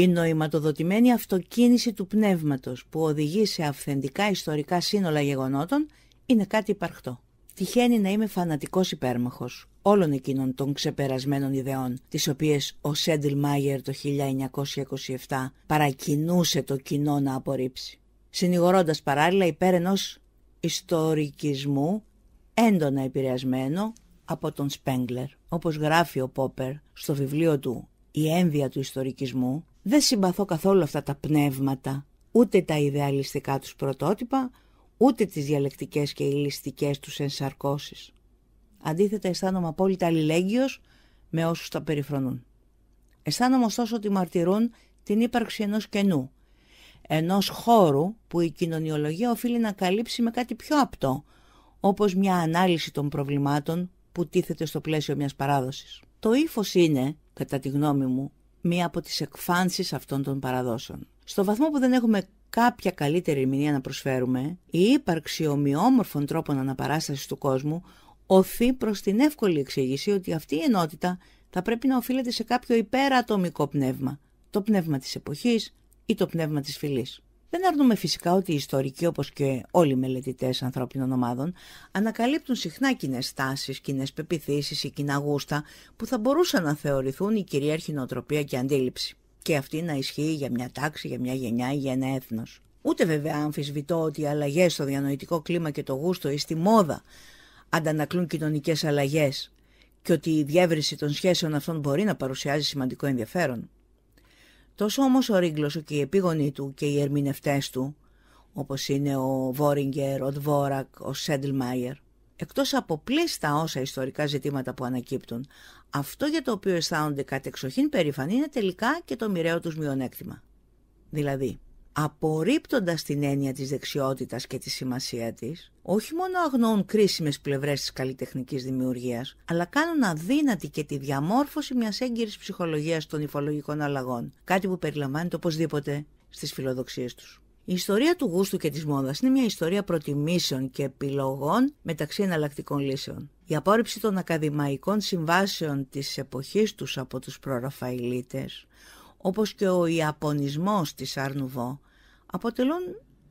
Η νοηματοδοτημένη αυτοκίνηση του πνεύματος που οδηγεί σε αυθεντικά ιστορικά σύνολα γεγονότων είναι κάτι υπαρχτό. Τυχαίνει να είμαι φανατικός υπέρμαχος όλων εκείνων των ξεπερασμένων ιδεών, τις οποίες ο Σέντιλ Μάγερ το 1927 παρακινούσε το κοινό να απορρίψει, συνηγορώντας παράλληλα υπέρ ενός ιστορικισμού έντονα επηρεασμένο από τον Σπέγγλερ. Όπως γράφει ο Πόπερ στο βιβλίο του «Η ένδυα του ιστορικισμού», δεν συμπαθώ καθόλου αυτά τα πνεύματα, ούτε τα ιδεαλιστικά τους πρωτότυπα, ούτε τις διαλεκτικές και ηλιστικές τους ενσαρκώσεις. Αντίθετα αισθάνομαι απόλυτα αλληλέγγυος με όσους τα περιφρονούν. Αισθάνομαι ωστόσο ότι μαρτυρούν την ύπαρξη ενός κενού, ενός χώρου που η κοινωνιολογία οφείλει να καλύψει με κάτι πιο απτό, όπως μια ανάλυση των προβλημάτων που τίθεται στο πλαίσιο μιας παράδοσης. Το ύφος είναι, κατά τη γνώμη μου, μία από τις εκφάνσεις αυτών των παραδόσων. Στο βαθμό που δεν έχουμε κάποια καλύτερη ερμηνεία να προσφέρουμε, η ύπαρξη ομοιόμορφων τρόπων αναπαράστασης του κόσμου οθεί προς την εύκολη εξήγηση ότι αυτή η ενότητα θα πρέπει να οφείλεται σε κάποιο υπερατομικό πνεύμα, το πνεύμα της εποχής ή το πνεύμα της φυλής. Δεν αρνούμε φυσικά ότι οι ιστορικοί, όπως και όλοι οι μελετητές ανθρώπινων ομάδων, ανακαλύπτουν συχνά κοινέ τάσεις, κοινέ πεπιθήσεις ή κοινά γούστα που θα μπορούσαν να θεωρηθούν η κυρίαρχη νοοτροπία και αντίληψη. Και αυτή να ισχύει για μια τάξη, για μια γενιά ή για ένα έθνος. Ούτε βέβαια αμφισβητώ ότι οι αλλαγές στο διανοητικό κλίμα και το γούστο ή στη μόδα αντανακλούν κοινωνικές αλλαγές και ότι η διεύρυνση των σχέσεων αυτών μπορεί να παρουσιάζει σημαντικό ενδιαφέρον. Τόσο όμως ο Ρίγκλος και οι επίγονοι του και οι ερμηνευτές του, όπως είναι ο Βόριγκερ, ο Δβόρακ, ο Σέντλμαϊερ, εκτός από πλήστα όσα ιστορικά ζητήματα που ανακύπτουν, αυτό για το οποίο αισθάνονται κατεξοχήν περήφανοι είναι τελικά και το μοιραίο τους μειονέκτημα. Δηλαδή, απορρίπτοντας την έννοια της δεξιότητας και της σημασία της, όχι μόνο αγνοούν κρίσιμες πλευρές της καλλιτεχνικής δημιουργίας, αλλά κάνουν αδύνατη και τη διαμόρφωση μιας έγκυρης ψυχολογίας των υφολογικών αλλαγών, κάτι που περιλαμβάνεται οπωσδήποτε στις φιλοδοξίες τους. Η ιστορία του γούστου και της μόδας είναι μια ιστορία προτιμήσεων και επιλογών μεταξύ εναλλακτικών λύσεων. Η απόρριψη των ακαδημαϊκών συμβάσεων της εποχής τους από τους προραφαϊλίτες όπως και ο Ιαπωνισμός της Αρνουβό, αποτελούν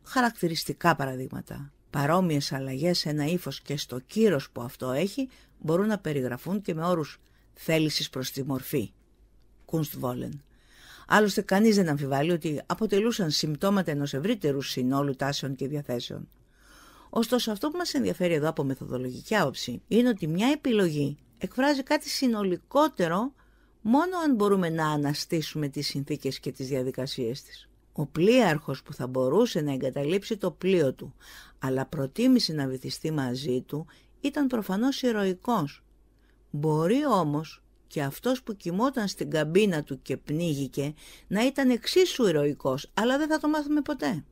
χαρακτηριστικά παραδείγματα. Παρόμοιες αλλαγές σε ένα ύφος και στο κύρος που αυτό έχει μπορούν να περιγραφούν και με όρους θέλησης προς τη μορφή. Kunstwollen. Άλλωστε κανείς δεν αμφιβάλλει ότι αποτελούσαν συμπτώματα ενός ευρύτερου συνόλου τάσεων και διαθέσεων. Ωστόσο αυτό που μας ενδιαφέρει εδώ από μεθοδολογική άποψη είναι ότι μια επιλογή εκφράζει κάτι συνολικότερο μόνο αν μπορούμε να αναστήσουμε τις συνθήκες και τις διαδικασίες της. Ο πλοίαρχος που θα μπορούσε να εγκαταλείψει το πλοίο του, αλλά προτίμησε να βυθιστεί μαζί του, ήταν προφανώς ηρωικός. Μπορεί όμως και αυτός που κοιμόταν στην καμπίνα του και πνίγηκε να ήταν εξίσου ηρωικός, αλλά δεν θα το μάθουμε ποτέ.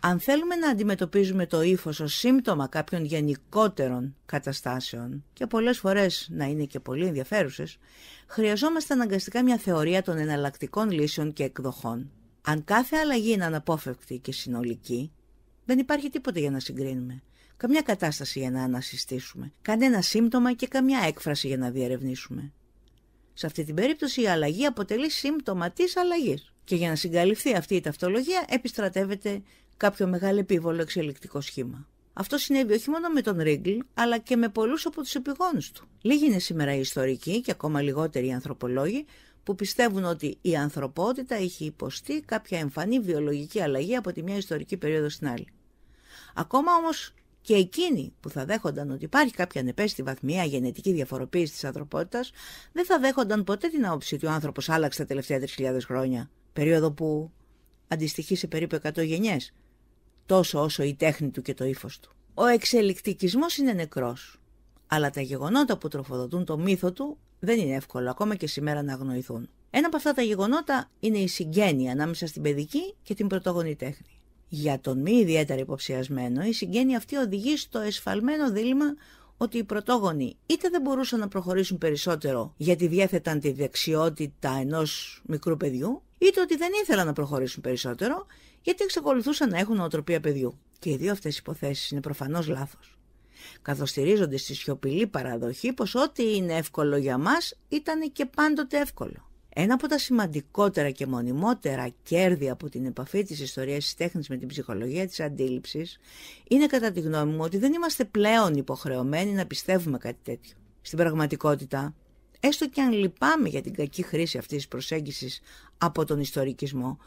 Αν θέλουμε να αντιμετωπίζουμε το ύφος ως σύμπτωμα κάποιων γενικότερων καταστάσεων και πολλές φορές να είναι και πολύ ενδιαφέρουσες, χρειαζόμαστε αναγκαστικά μια θεωρία των εναλλακτικών λύσεων και εκδοχών. Αν κάθε αλλαγή είναι αναπόφευκτη και συνολική, δεν υπάρχει τίποτα για να συγκρίνουμε. Καμιά κατάσταση για να ανασυστήσουμε, κανένα σύμπτωμα και καμιά έκφραση για να διερευνήσουμε. Σε αυτή την περίπτωση η αλλαγή αποτελεί σύμπτωμα της αλλαγής. Και για να συγκαλυφθεί αυτή η ταυτολογία επιστρατεύεται κάποιο μεγάλο επίβολο εξελικτικό σχήμα. Αυτό συνέβη όχι μόνο με τον Ρίγκλ, αλλά και με πολλούς από τους επιγόνους του. Λίγοι είναι σήμερα οι ιστορικοί και ακόμα λιγότεροι οι ανθρωπολόγοι που πιστεύουν ότι η ανθρωπότητα έχει υποστεί κάποια εμφανή βιολογική αλλαγή από τη μια ιστορική περίοδο στην άλλη. Ακόμα όμως και εκείνοι που θα δέχονταν ότι υπάρχει κάποια ανεπέστη βαθμία γενετική διαφοροποίηση της ανθρωπότητας, δεν θα δέχονταν ποτέ την άποψη ότι ο άνθρωπος άλλαξε τα τελευταία 3.000 χρόνια, περίοδο που αντιστοιχεί σε περίπου 100 γενιές, τόσο όσο η τέχνη του και το ύφος του. Ο εξελικτικισμός είναι νεκρός, αλλά τα γεγονότα που τροφοδοτούν το μύθο του δεν είναι εύκολο ακόμα και σήμερα να αγνοηθούν. Ένα από αυτά τα γεγονότα είναι η συγγένεια ανάμεσα στην παιδική και την πρωτόγονη τέχνη. Για τον μη ιδιαίτερα υποψιασμένο, η συγγένεια αυτή οδηγεί στο εσφαλμένο δίλημα ότι οι πρωτόγονοι είτε δεν μπορούσαν να προχωρήσουν περισσότερο γιατί διέθεταν τη δεξιότητα ενός μικρού παιδιού, είτε ότι δεν ήθελαν να προχωρήσουν περισσότερο γιατί εξακολουθούσαν να έχουν οτροπία παιδιού. Και οι δύο αυτές υποθέσεις είναι προφανώς λάθος. Καθώ στηρίζονται στη σιωπηλή παραδοχή πως ό,τι είναι εύκολο για μας ήταν και πάντοτε εύκολο. Ένα από τα σημαντικότερα και μονιμότερα κέρδη από την επαφή της ιστορίας της τέχνης με την ψυχολογία της αντίληψης είναι κατά τη γνώμη μου ότι δεν είμαστε πλέον υποχρεωμένοι να πιστεύουμε κάτι τέτοιο. Στην πραγματικότητα, έστω και αν λυπάμαι για την κακή χρήση αυτής της προσέγγισης από τον ιστορικισμό,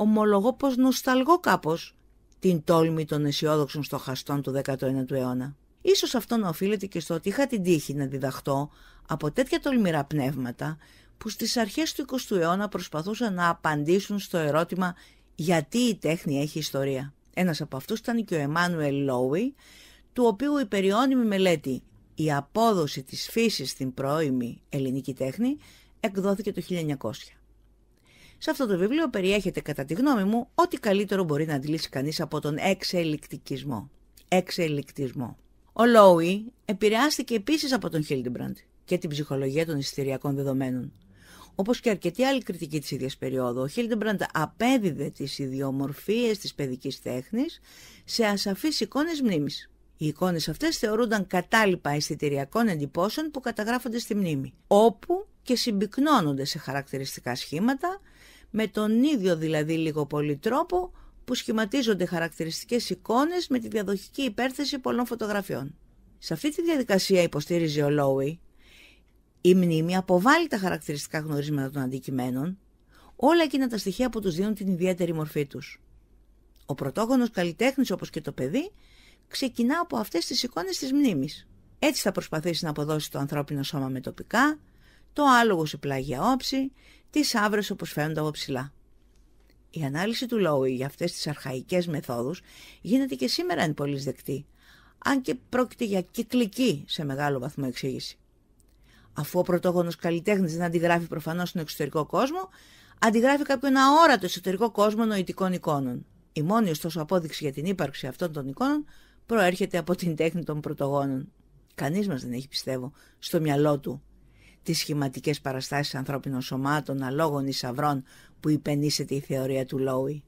ομολογώ πως νοσταλγώ κάπως την τόλμη των αισιόδοξων στοχαστών του 19ου αιώνα. Ίσως αυτό να οφείλεται και στο ότι είχα την τύχη να διδαχτώ από τέτοια τολμηρά πνεύματα που στις αρχές του 20ου αιώνα προσπαθούσαν να απαντήσουν στο ερώτημα γιατί η τέχνη έχει ιστορία. Ένας από αυτούς ήταν και ο Εμάνουελ Λόουι, του οποίου η περιόνιμη μελέτη «Η απόδοση της φύσης στην πρώιμη ελληνική τέχνη» εκδόθηκε το 1900. Σε αυτό το βιβλίο περιέχεται κατά τη γνώμη μου ό,τι καλύτερο μπορεί να αντιλήσει κανείς από τον εξελικτικισμό. Εξελικτισμό. Ο Λόουι επηρεάστηκε επίσης από τον Χίλντιμπραντ και την ψυχολογία των ιστηριακών δεδομένων. Όπως και αρκετοί άλλοι κριτικοί της ίδιας περίοδου, ο Χίλντεμπραντ απέδιδε τις ιδιομορφίες της παιδικής τέχνης σε ασαφείς εικόνες μνήμης. Οι εικόνες αυτές θεωρούνταν κατάλοιπα αισθητηριακών εντυπώσεων που καταγράφονται στη μνήμη, όπου και συμπυκνώνονται σε χαρακτηριστικά σχήματα, με τον ίδιο δηλαδή λίγο πολύ τρόπο που σχηματίζονται χαρακτηριστικές εικόνες με τη διαδοχική υπέρθεση πολλών φωτογραφιών. Σε αυτή τη διαδικασία υποστήριζε ο Λόουι, η μνήμη αποβάλλει τα χαρακτηριστικά γνωρίσματα των αντικειμένων, όλα εκείνα τα στοιχεία που τους δίνουν την ιδιαίτερη μορφή τους. Ο πρωτόγονος καλλιτέχνης όπως και το παιδί ξεκινά από αυτές τις εικόνες της μνήμης. Έτσι θα προσπαθήσει να αποδώσει το ανθρώπινο σώμα με τοπικά, το άλογος σε πλάγια όψη, τις άβρε όπως φαίνονται από ψηλά. Η ανάλυση του λόγου για αυτές τις αρχαϊκές μεθόδους γίνεται και σήμερα εν πολυσδεκτή, δεκτή, αν και πρόκειται για κυκλική σε μεγάλο βαθμό εξήγηση. Αφού ο πρωτόγονος καλλιτέχνης δεν αντιγράφει προφανώς τον εξωτερικό κόσμο, αντιγράφει κάποιον αόρατο εσωτερικό κόσμο νοητικών εικόνων. Η μόνη ωστόσο απόδειξη για την ύπαρξη αυτών των εικόνων προέρχεται από την τέχνη των πρωτογόνων. Κανείς μας δεν έχει, πιστεύω, στο μυαλό του τις σχηματικές παραστάσεις ανθρώπινων σωμάτων αλόγων η σαυρων που υπενήσεται η θεωρία του Λόουι.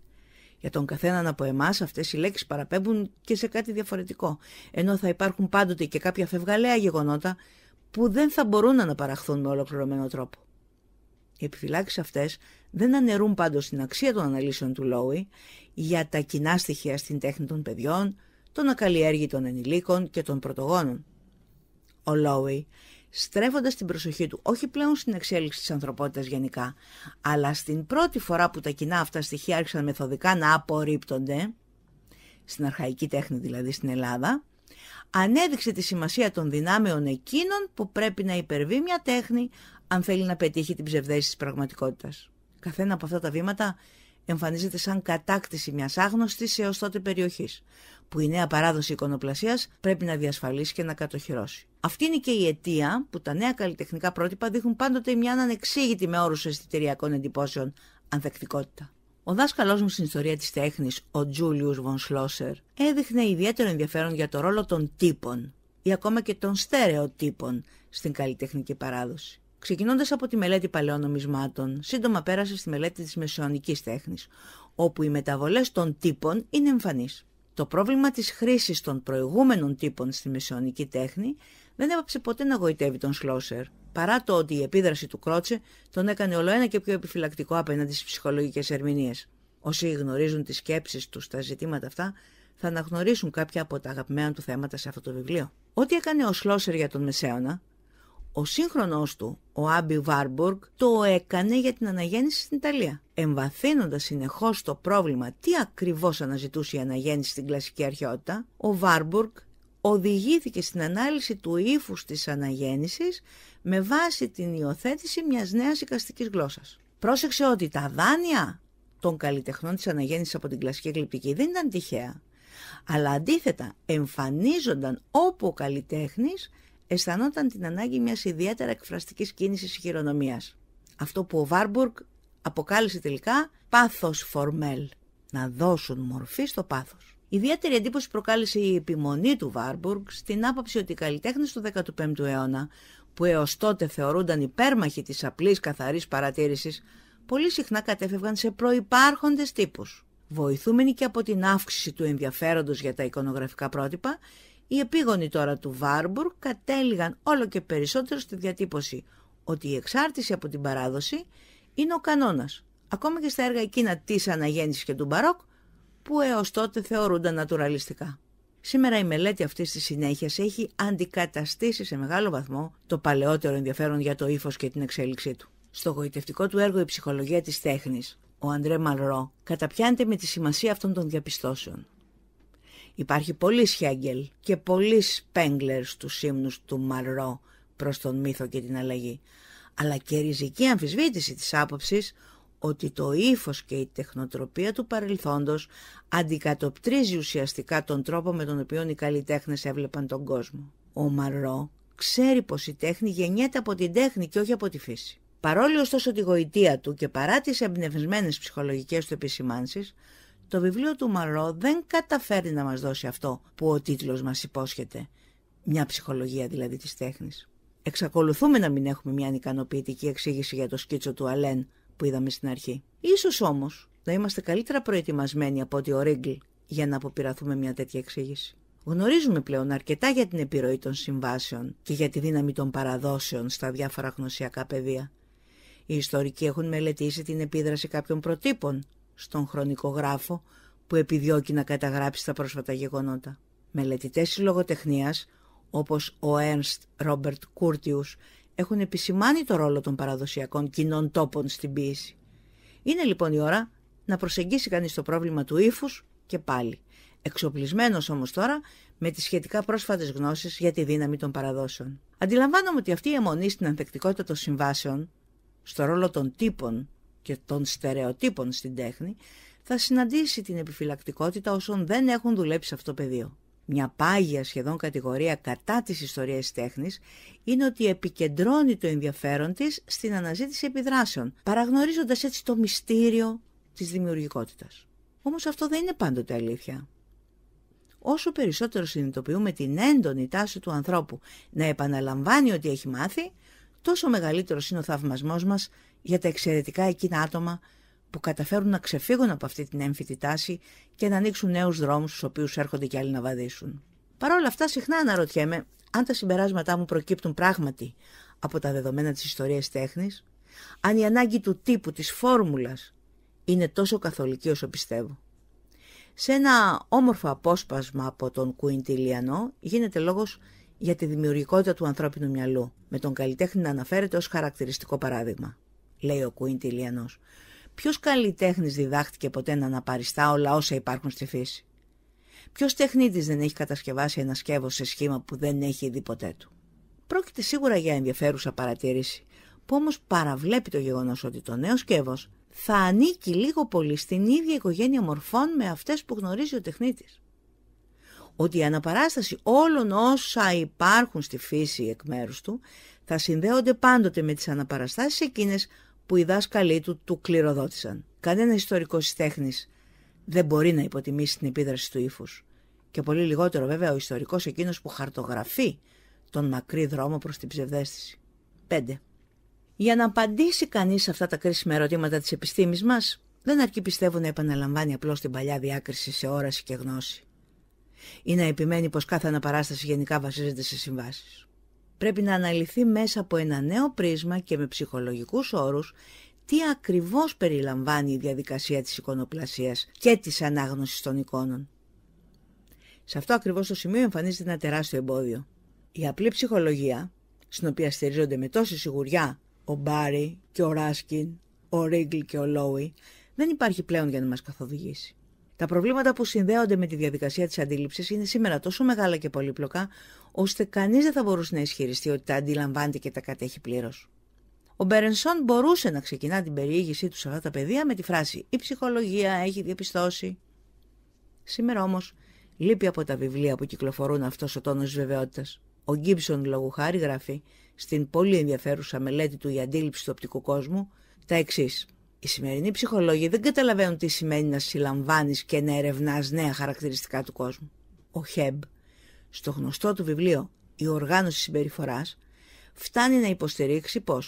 Για τον καθέναν από εμάς, αυτές οι λέξεις παραπέμπουν και σε κάτι διαφορετικό, ενώ θα υπάρχουν πάντοτε και κάποια φευγαλαία γεγονότα που δεν θα μπορούν να αναπαραχθούν με ολοκληρωμένο τρόπο. Οι επιφυλάξεις αυτές δεν αναιρούν πάντως την αξία των αναλύσεων του Λόουι για τα κοινά στοιχεία στην τέχνη των παιδιών, των ακαλλιέργητων ενηλίκων και των πρωτογόνων. Ο Λόουι στρέφοντας την προσοχή του όχι πλέον στην εξέλιξη της ανθρωπότητας γενικά, αλλά στην πρώτη φορά που τα κοινά αυτά στοιχεία άρχισαν μεθοδικά να απορρίπτονται, στην αρχαϊκή τέχνη δηλαδή στην Ελλάδα, ανέδειξε τη σημασία των δυνάμεων εκείνων που πρέπει να υπερβεί μια τέχνη αν θέλει να πετύχει την ψευδέση της πραγματικότητας. Καθένα από αυτά τα βήματα εμφανίζεται σαν κατάκτηση μιας άγνωστης έως τότε περιοχής, που η νέα παράδοση εικονοπλασία πρέπει να διασφαλίσει και να κατοχυρώσει. Αυτή είναι και η αιτία που τα νέα καλλιτεχνικά πρότυπα δείχνουν πάντοτε μια ανεξήγητη με όρους αισθητηριακών εντυπώσεων ανθεκτικότητα. Ο δάσκαλός μου στην ιστορία της τέχνης, ο Τζούλιους Βον Σλόσερ, έδειχνε ιδιαίτερο ενδιαφέρον για το ρόλο των τύπων ή ακόμα και των στερεοτύπων στην καλλιτεχνική παράδοση. Ξεκινώντας από τη μελέτη παλαιών νομισμάτων, σύντομα πέρασε στη μελέτη της μεσαιωνικής τέχνης, όπου οι μεταβολές των τύπων είναι εμφανείς. Το πρόβλημα της χρήσης των προηγούμενων τύπων στη μεσαιωνική τέχνη δεν έπαψε ποτέ να γοητεύει τον Σλόσερ, παρά το ότι η επίδραση του Κρότσε τον έκανε ολοένα και πιο επιφυλακτικό απέναντι στις ψυχολογικές ερμηνείες. Όσοι γνωρίζουν τις σκέψεις τους στα ζητήματα αυτά, θα αναγνωρίσουν κάποια από τα αγαπημένα του θέματα σε αυτό το βιβλίο. Ό,τι έκανε ο Σλόσερ για τον Μεσαίωνα, ο σύγχρονός του, ο Άμπι Βάρμπουργκ, το έκανε για την αναγέννηση στην Ιταλία, εμβαθύνοντας συνεχώς το πρόβλημα τι ακριβώς αναζητούσε η αναγέννηση στην κλασική αρχαιότητα, ο Βάρμπουργκ οδηγήθηκε στην ανάλυση του ύφους της αναγέννησης με βάση την υιοθέτηση μιας νέας οικαστικής γλώσσας. Πρόσεξε ότι τα δάνεια των καλλιτεχνών της αναγέννησης από την κλασική εκλειπτική δεν ήταν τυχαία, αλλά αντίθετα εμφανίζονταν όπου ο καλλιτέχνης αισθανόταν την ανάγκη μιας ιδιαίτερα εκφραστικής κίνησης χειρονομίας. Αυτό που ο Βάρμπουργκ αποκάλυψε τελικά πάθος φορμέλ», να δώσουν μορφή στο πάθος. Ιδιαίτερη εντύπωση προκάλεσε η επιμονή του Βάρμπουργκ στην άποψη ότι οι καλλιτέχνες του 15ου αιώνα, που έως τότε θεωρούνταν υπέρμαχοι της απλής καθαρής παρατήρησης, πολύ συχνά κατέφευγαν σε προϋπάρχοντες τύπους, Βοηθούμενοι και από την αύξηση του ενδιαφέροντος για τα εικονογραφικά πρότυπα, οι επίγονοι τώρα του Βάρμπουργκ κατέληγαν όλο και περισσότερο στη διατύπωση ότι η εξάρτηση από την παράδοση είναι ο κανόνας, ακόμα και στα έργα εκείνα της Αναγέννησης και του Μπαρόκ, που έως τότε θεωρούνταν νατουραλιστικά. Σήμερα η μελέτη αυτής της συνέχειας έχει αντικαταστήσει σε μεγάλο βαθμό το παλαιότερο ενδιαφέρον για το ύφος και την εξέλιξή του. Στο γοητευτικό του έργο Η ψυχολογία της τέχνης, ο Αντρέ Μαλρό καταπιάνεται με τη σημασία αυτών των διαπιστώσεων. Υπάρχει πολύ Σχέγγελ και πολύ Σπέγγλερ στους ύμνους του Μαρρό προς τον μύθο και την αλλαγή, αλλά και ριζική αμφισβήτηση της άποψης ότι το ύφος και η τεχνοτροπία του παρελθόντος αντικατοπτρίζει ουσιαστικά τον τρόπο με τον οποίο οι καλλιτέχνες έβλεπαν τον κόσμο. Ο Μαρρό ξέρει πως η τέχνη γεννιέται από την τέχνη και όχι από τη φύση. Παρόλο ωστόσο τη γοητεία του και παρά τις εμπνευσμένες ψυχολογικές του επισημάνσεις, το βιβλίο του Μαρό δεν καταφέρει να μας δώσει αυτό που ο τίτλος μας υπόσχεται. Μια ψυχολογία δηλαδή της τέχνης. Εξακολουθούμε να μην έχουμε μια ανικανοποιητική εξήγηση για το σκίτσο του Αλέν που είδαμε στην αρχή. Ίσως όμως να είμαστε καλύτερα προετοιμασμένοι από ότι ο Ρίγκλ για να αποπειραθούμε μια τέτοια εξήγηση. Γνωρίζουμε πλέον αρκετά για την επιρροή των συμβάσεων και για τη δύναμη των παραδόσεων στα διάφορα γνωσιακά πεδία. Οι ιστορικοί έχουν μελετήσει την επίδραση κάποιων προτύπων στον χρονικογράφο που επιδιώκει να καταγράψει τα πρόσφατα γεγονότα. Μελετητές λογοτεχνίας, όπως ο Ernst Robert Curtius, έχουν επισημάνει το ρόλο των παραδοσιακών κοινών τόπων στην ποίηση. Είναι λοιπόν η ώρα να προσεγγίσει κανείς το πρόβλημα του ύφους και πάλι. Εξοπλισμένος όμως τώρα με τις σχετικά πρόσφατες γνώσεις για τη δύναμη των παραδόσεων. Αντιλαμβάνομαι ότι αυτή η αιμονή στην ανθεκτικότητα των συμβάσεων, στο ρόλο των τύπων και των στερεοτύπων στην τέχνη, θα συναντήσει την επιφυλακτικότητα όσων δεν έχουν δουλέψει σε αυτό το πεδίο. Μια πάγια σχεδόν κατηγορία κατά της ιστορίας τέχνης είναι ότι επικεντρώνει το ενδιαφέρον της στην αναζήτηση επιδράσεων, παραγνωρίζοντας έτσι το μυστήριο της δημιουργικότητας. Όμως αυτό δεν είναι πάντοτε αλήθεια. Όσο περισσότερο συνειδητοποιούμε την έντονη τάση του ανθρώπου να επαναλαμβάνει ότι έχει μάθει, τόσο μεγαλύτερος είναι ο θαυμασμός μας για τα εξαιρετικά εκείνα άτομα που καταφέρουν να ξεφύγουν από αυτή την έμφυτη τάση και να ανοίξουν νέους δρόμους στους οποίους έρχονται κι άλλοι να βαδίσουν. Παρ' όλα αυτά συχνά αναρωτιέμαι αν τα συμπεράσματά μου προκύπτουν πράγματι από τα δεδομένα της ιστορίας τέχνης, αν η ανάγκη του τύπου, της φόρμουλας, είναι τόσο καθολική όσο πιστεύω. Σε ένα όμορφο απόσπασμα από τον Κουιντιλιανό γίνεται λόγος για τη δημιουργικότητα του ανθρώπινου μυαλού, με τον καλλιτέχνη να αναφέρεται ως χαρακτηριστικό παράδειγμα λέει ο Κουίντιλιανό. Ποιος καλλιτέχνης διδάχτηκε ποτέ να αναπαριστά όλα όσα υπάρχουν στη φύση. Ποιος τεχνίτης δεν έχει κατασκευάσει ένα σκεύο σε σχήμα που δεν έχει δει ποτέ του. Πρόκειται σίγουρα για ενδιαφέρουσα παρατήρηση, που όμως παραβλέπει το γεγονός ότι το νέο σκεύος θα ανήκει λίγο πολύ στην ίδια οικογένεια μορφών με αυτές που γνωρίζει ο τεχνίτης. Ότι η αναπαράσταση όλων όσα υπάρχουν στη φύση εκ μέρους του θα συνδέονται πάντοτε με τις αναπαραστάσεις εκείνες που οι δάσκαλοι του του κληροδότησαν. Κανένας ιστορικός τέχνης δεν μπορεί να υποτιμήσει την επίδραση του ύφους. Και πολύ λιγότερο βέβαια ο ιστορικός εκείνος που χαρτογραφεί τον μακρύ δρόμο προς την ψευδέστηση. 5. Για να απαντήσει κανείς σε αυτά τα κρίσιμα ερωτήματα της επιστήμης μας, δεν αρκεί πιστεύω να επαναλαμβάνει απλώς την παλιά διάκριση σε όραση και γνώση. Ή να επιμένει πως κάθε αναπαράσταση γενικά βασίζεται σε συμβάσεις πρέπει να αναλυθεί μέσα από ένα νέο πρίσμα και με ψυχολογικούς όρους τι ακριβώς περιλαμβάνει η διαδικασία της εικονοπλασίας και της ανάγνωσης των εικόνων. Σε αυτό ακριβώς το σημείο εμφανίζεται ένα τεράστιο εμπόδιο. Η απλή ψυχολογία, στην οποία στηρίζονται με τόση σιγουριά ο Μπάρι και ο Ράσκιν, ο Ρίγκλ και ο Λόουι, δεν υπάρχει πλέον για να μας καθοδηγήσει. Τα προβλήματα που συνδέονται με τη διαδικασία της αντίληψης είναι σήμερα τόσο μεγάλα και πολύπλοκα, ώστε κανείς δεν θα μπορούσε να ισχυριστεί ότι τα αντιλαμβάνεται και τα κατέχει πλήρως. Ο Μπέρενσον μπορούσε να ξεκινά την περιήγησή του σε αυτά τα πεδία με τη φράση Η ψυχολογία έχει διαπιστώσει. Σήμερα όμως λείπει από τα βιβλία που κυκλοφορούν αυτός ο τόνος της βεβαιότητας. Ο Γκίψον λόγου χάρη γράφει στην πολύ ενδιαφέρουσα μελέτη του για αντίληψη του οπτικού κόσμου τα εξής. Οι σημερινοί ψυχολόγοι δεν καταλαβαίνουν τι σημαίνει να συλλαμβάνεις και να ερευνάς νέα χαρακτηριστικά του κόσμου. Ο Χεμπ, στο γνωστό του βιβλίο Η Οργάνωση Συμπεριφοράς, φτάνει να υποστηρίξει πως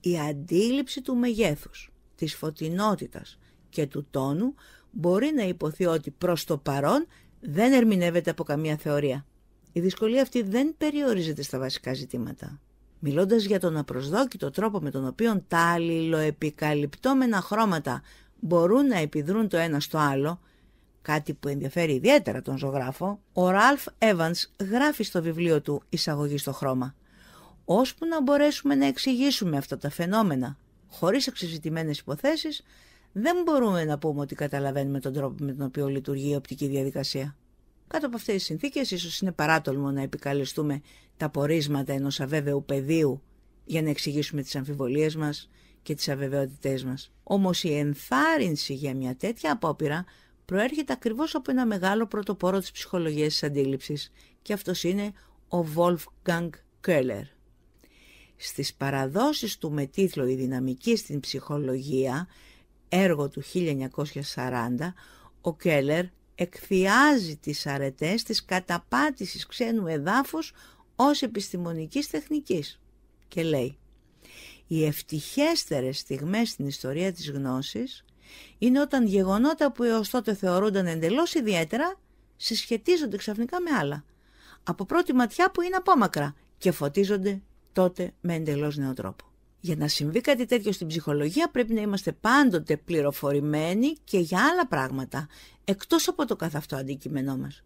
η αντίληψη του μεγέθους, της φωτεινότητας και του τόνου μπορεί να υποθεί ότι προς το παρόν δεν ερμηνεύεται από καμία θεωρία. Η δυσκολία αυτή δεν περιορίζεται στα βασικά ζητήματα μιλώντας για τον απροσδόκητο τρόπο με τον οποίο τα αλληλοεπικαλυπτώμενα χρώματα μπορούν να επιδρούν το ένα στο άλλο, κάτι που ενδιαφέρει ιδιαίτερα τον ζωγράφο, ο Ραλφ Έβανς γράφει στο βιβλίο του «Εισαγωγή στο χρώμα». Ώσπου να μπορέσουμε να εξηγήσουμε αυτά τα φαινόμενα, χωρίς εξεζητημένες υποθέσεις, δεν μπορούμε να πούμε ότι καταλαβαίνουμε τον τρόπο με τον οποίο λειτουργεί η οπτική διαδικασία. Κάτω από αυτές τις συνθήκες ίσως είναι παράτολμο να επικαλεστούμε τα πορίσματα ενός αβέβαιου πεδίου για να εξηγήσουμε τις αμφιβολίες μας και τις αβεβαιότητές μας. Όμως η ενθάρρυνση για μια τέτοια απόπειρα προέρχεται ακριβώς από ένα μεγάλο πρωτοπόρο της ψυχολογίας της αντίληψης και αυτός είναι ο Wolfgang Keller. Στις παραδόσεις του με τίτλο «Η δυναμική στην ψυχολογία» έργο του 1940, ο Κέλλερ εκθιάζει τις αρετές της καταπάτησης ξένου εδάφους ως επιστημονικής τεχνικής και λέει «Οι ευτυχέστερες στιγμές στην ιστορία της γνώσης είναι όταν γεγονότα που έως τότε θεωρούνταν εντελώς ιδιαίτερα συσχετίζονται ξαφνικά με άλλα, από πρώτη ματιά που είναι απόμακρα και φωτίζονται τότε με εντελώς νέο τρόπο». Για να συμβεί κάτι τέτοιο στην ψυχολογία πρέπει να είμαστε πάντοτε πληροφορημένοι και για άλλα πράγματα, εκτός από το καθ' αυτό αντικείμενό μας.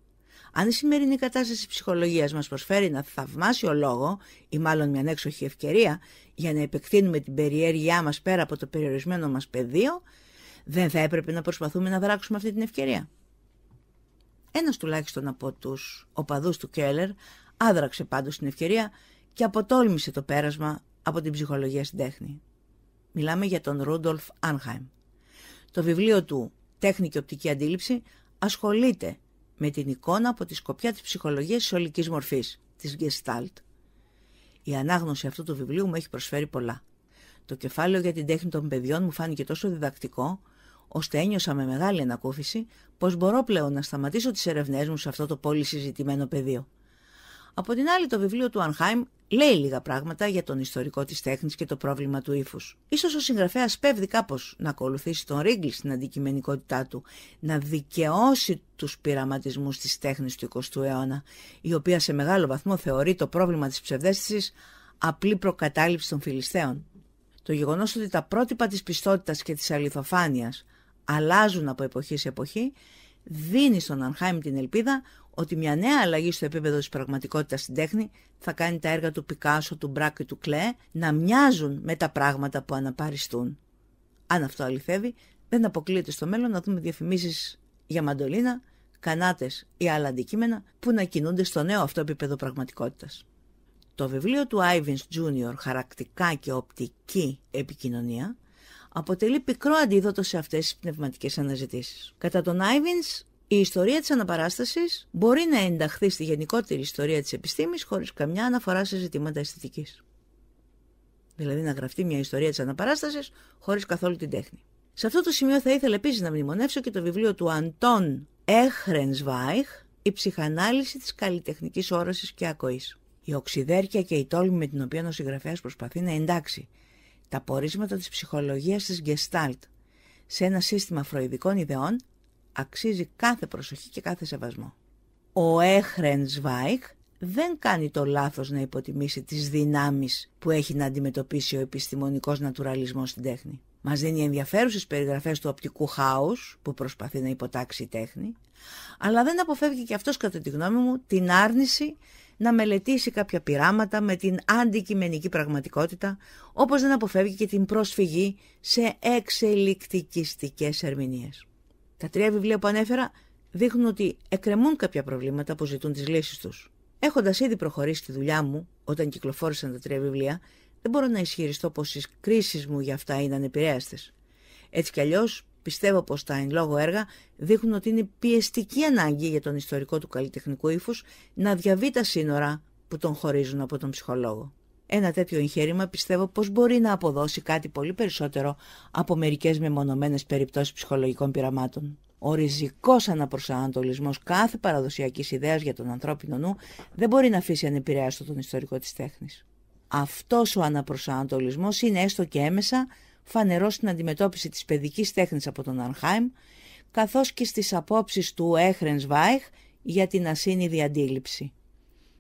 Αν η σημερινή κατάσταση ψυχολογίας μας προσφέρει ένα θαυμάσιο λόγο ή μάλλον μια ανέξοχη ευκαιρία για να επεκτείνουμε την περιέργειά μας πέρα από το περιορισμένο μας πεδίο, δεν θα έπρεπε να προσπαθούμε να δράξουμε αυτή την ευκαιρία. Ένας τουλάχιστον από τους οπαδούς του Κέλλερ άδραξε πάντως την ευκαιρία και αποτόλμησε το πέρασμα από την ψυχολογία στην τέχνη. Μιλάμε για τον Ρούντολφ Άνχαιμ. Το βιβλίο του τέχνη και οπτική αντίληψη, ασχολείται με την εικόνα από τη σκοπιά της ψυχολογίας της ολικής μορφής, της Gestalt. Η ανάγνωση αυτού του βιβλίου μου έχει προσφέρει πολλά. Το κεφάλαιο για την τέχνη των παιδιών μου φάνηκε τόσο διδακτικό, ώστε ένιωσα με μεγάλη ανακούφιση πως μπορώ πλέον να σταματήσω τις ερευνές μου σε αυτό το πολύ συζητημένο πεδίο. Από την άλλη, το βιβλίο του Ανχάιμ λέει λίγα πράγματα για τον ιστορικό της τέχνης και το πρόβλημα του ύφους. σω ο συγγραφέας πέφτει κάπως να ακολουθήσει τον Ρίγκλ στην αντικειμενικότητά του, να δικαιώσει τους πειραματισμούς της τέχνης του 20ου αιώνα, η οποία σε μεγάλο βαθμό θεωρεί το πρόβλημα της ψευδέστησης απλή προκατάληψη των Φιλιστέων. Το γεγονός ότι τα πρότυπα της πιστότητας και της αληθοφάνειας αλλάζουν από εποχή σε εποχή, δίνει στον Ανχάιμ την ελπίδα ότι μια νέα αλλαγή στο επίπεδο της πραγματικότητας στην τέχνη θα κάνει τα έργα του Πικάσο, του Μπράκ και του Κλέ να μοιάζουν με τα πράγματα που αναπαριστούν. Αν αυτό αληθεύει, δεν αποκλείεται στο μέλλον να δούμε διαφημίσεις για μαντολίνα, κανάτες ή άλλα αντικείμενα που να κινούνται στο νέο αυτό επίπεδο πραγματικότητας. Το βιβλίο του Άιβινς Jr. «Χαρακτικά και οπτική επικοινωνία» αποτελεί πικρό αντίδοτο σε αυτές τις πνευματικές αναζητήσεις. Κατά τον Άιβινς, η ιστορία της αναπαράστασης μπορεί να ενταχθεί στη γενικότερη ιστορία της επιστήμης χωρίς καμιά αναφορά σε ζητήματα αισθητικής. Δηλαδή να γραφτεί μια ιστορία της αναπαράστασης χωρίς καθόλου την τέχνη. Σε αυτό το σημείο θα ήθελα επίσης να μνημονεύσω και το βιβλίο του Αντών Εχρενσβάιχ «Η ψυχανάλυση της καλλιτεχνικής όρασης και ακοής». Η οξυδέρκεια και η τόλμη με την οποία ο συγγραφέας προσπαθεί να εντάξει τα πορίσματα της ψυχολογίας της Gestalt σε ένα σύστημα φροηδικών ιδεών αξίζει κάθε προσοχή και κάθε σεβασμό. Ο Σβάικ δεν κάνει το λάθος να υποτιμήσει τις δυνάμεις που έχει να αντιμετωπίσει ο επιστημονικός νατουραλισμός στην τέχνη. Μας δίνει ενδιαφέρουσες περιγραφές του οπτικού χάους που προσπαθεί να υποτάξει η τέχνη, αλλά δεν αποφεύγει και αυτός κατά τη γνώμη μου την άρνηση να μελετήσει κάποια πειράματα με την αντικειμενική πραγματικότητα, όπως δεν αποφεύγει και την προσφυγή σε εξελικτικιστικές ερμηνείες. Τα τρία βιβλία που ανέφερα δείχνουν ότι εκρεμούν κάποια προβλήματα που ζητούν τις λύσεις τους. Έχοντας ήδη προχωρήσει τη δουλειά μου όταν κυκλοφόρησαν τα τρία βιβλία, δεν μπορώ να ισχυριστώ πως οι κρίσεις μου για αυτά είναι ανεπηρέαστε. Έτσι κι αλλιώς, πιστεύω πως τα εν λόγω έργα δείχνουν ότι είναι πιεστική ανάγκη για τον ιστορικό του καλλιτεχνικού ύφους να διαβεί τα σύνορα που τον χωρίζουν από τον ψυχολόγο. Ένα τέτοιο εγχείρημα πιστεύω πως μπορεί να αποδώσει κάτι πολύ περισσότερο από μερικές μεμονωμένες περιπτώσεις ψυχολογικών πειραμάτων. Ο ριζικός αναπροσανατολισμός κάθε παραδοσιακής ιδέας για τον ανθρώπινο νου δεν μπορεί να αφήσει ανεπηρέαστο τον ιστορικό της τέχνης. Αυτός ο αναπροσανατολισμός είναι έστω και έμεσα φανερός στην αντιμετώπιση της παιδικής τέχνης από τον Αρχάιμ, καθώς και στις απόψεις του Έχρεν Βάιχ για την ασύνηδη αντίληψη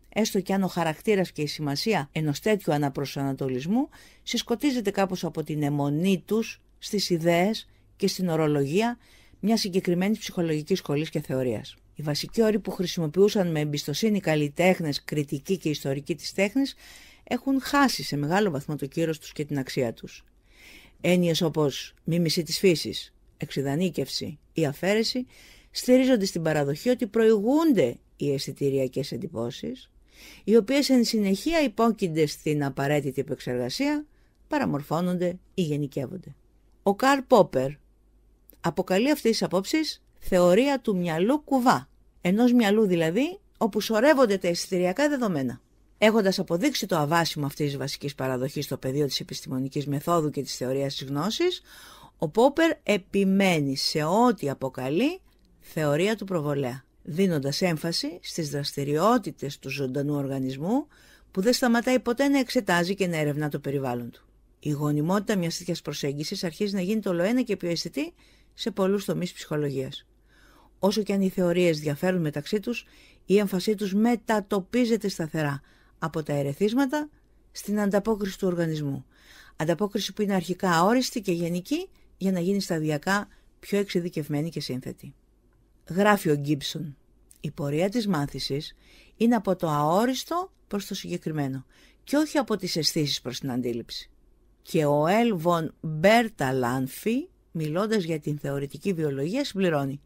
έστω και αν ο χαρακτήρας και η σημασία ενός τέτοιου αναπροσανατολισμού συσκοτίζεται κάπως από την αιμονή τους στις ιδέες και στην ορολογία μιας συγκεκριμένης ψυχολογικής σχολής και θεωρίας. Οι βασικοί όροι που χρησιμοποιούσαν με εμπιστοσύνη καλλιτέχνε, κριτική και ιστορική της τέχνης έχουν χάσει σε μεγάλο βαθμό το κύρος τους και την αξία τους. Έννοιες όπως μίμηση της φύσης, εξειδανίκευση ή αφαίρεση στηρίζονται στην παραδοχή ότι προηγούνται οι αισθητηριακές εντυπώσεις, οι οποίες εν συνεχεία υπόκεινται στην απαραίτητη επεξεργασία, παραμορφώνονται ή γενικεύονται. Ο Καρ Πόπερ αποκαλεί αυτή τη απόψη θεωρία του μυαλού κουβά, ενός μυαλού δηλαδή όπου σωρεύονται τα αισθητηριακά δεδομένα. Έχοντας αποδείξει το αβάσιμο αυτής της βασικής παραδοχής στο πεδίο της επιστημονικής μεθόδου και της θεωρίας της γνώσης, ο Πόπερ επιμένει σε ό,τι αποκαλεί θεωρία του προβολέα δίνοντας έμφαση στις δραστηριότητες του ζωντανού οργανισμού που δεν σταματάει ποτέ να εξετάζει και να ερευνά το περιβάλλον του. Η γονιμότητα μιας τέτοιας προσέγγισης αρχίζει να γίνεται ολοένα και πιο αισθητή σε πολλούς τομείς ψυχολογίας. Όσο και αν οι θεωρίες διαφέρουν μεταξύ τους, η έμφασή τους μετατοπίζεται σταθερά από τα ερεθίσματα στην ανταπόκριση του οργανισμού. Ανταπόκριση που είναι αρχικά αόριστη και γενική για να γίνει σταδιακά πιο εξειδικευμένη και σύνθετη. Γράφει ο Γκίψον. Η πορεία της μάθησης είναι από το αόριστο προς το συγκεκριμένο και όχι από τις αισθήσεις προς την αντίληψη. Και ο Έλβον Μπέρτα Λάνφι, μιλώντας για την θεωρητική βιολογία, συμπληρώνει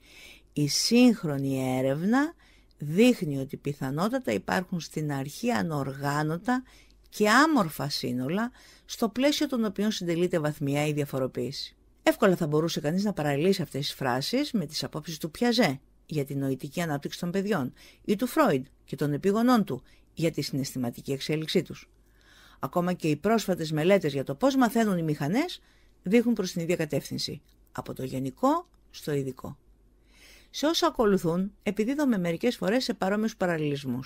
«Η σύγχρονη έρευνα δείχνει ότι πιθανότατα υπάρχουν στην αρχή ανοργάνωτα και άμορφα σύνολα στο πλαίσιο των οποίων συντελείται βαθμιαία η συγχρονη ερευνα δειχνει οτι πιθανοτατα υπαρχουν στην αρχη ανοργανωτα και αμορφα συνολα στο πλαισιο των οποιων συντελειται βαθμια η διαφοροποιηση Εύκολα θα μπορούσε κανείς να παραλύσει αυτές τις φράσεις με τις απόψεις του Πιαζέ για την νοητική ανάπτυξη των παιδιών ή του Φρόιντ και των επίγονών του για τη συναισθηματική εξέλιξή τους. Ακόμα και οι πρόσφατες μελέτες για το πώς μαθαίνουν οι μηχανές δείχνουν προς την ίδια κατεύθυνση, από το γενικό στο ειδικό. Σε όσα ακολουθούν, επιδίδομαι μερικές φορές σε παρόμοιους παραλληλισμούς.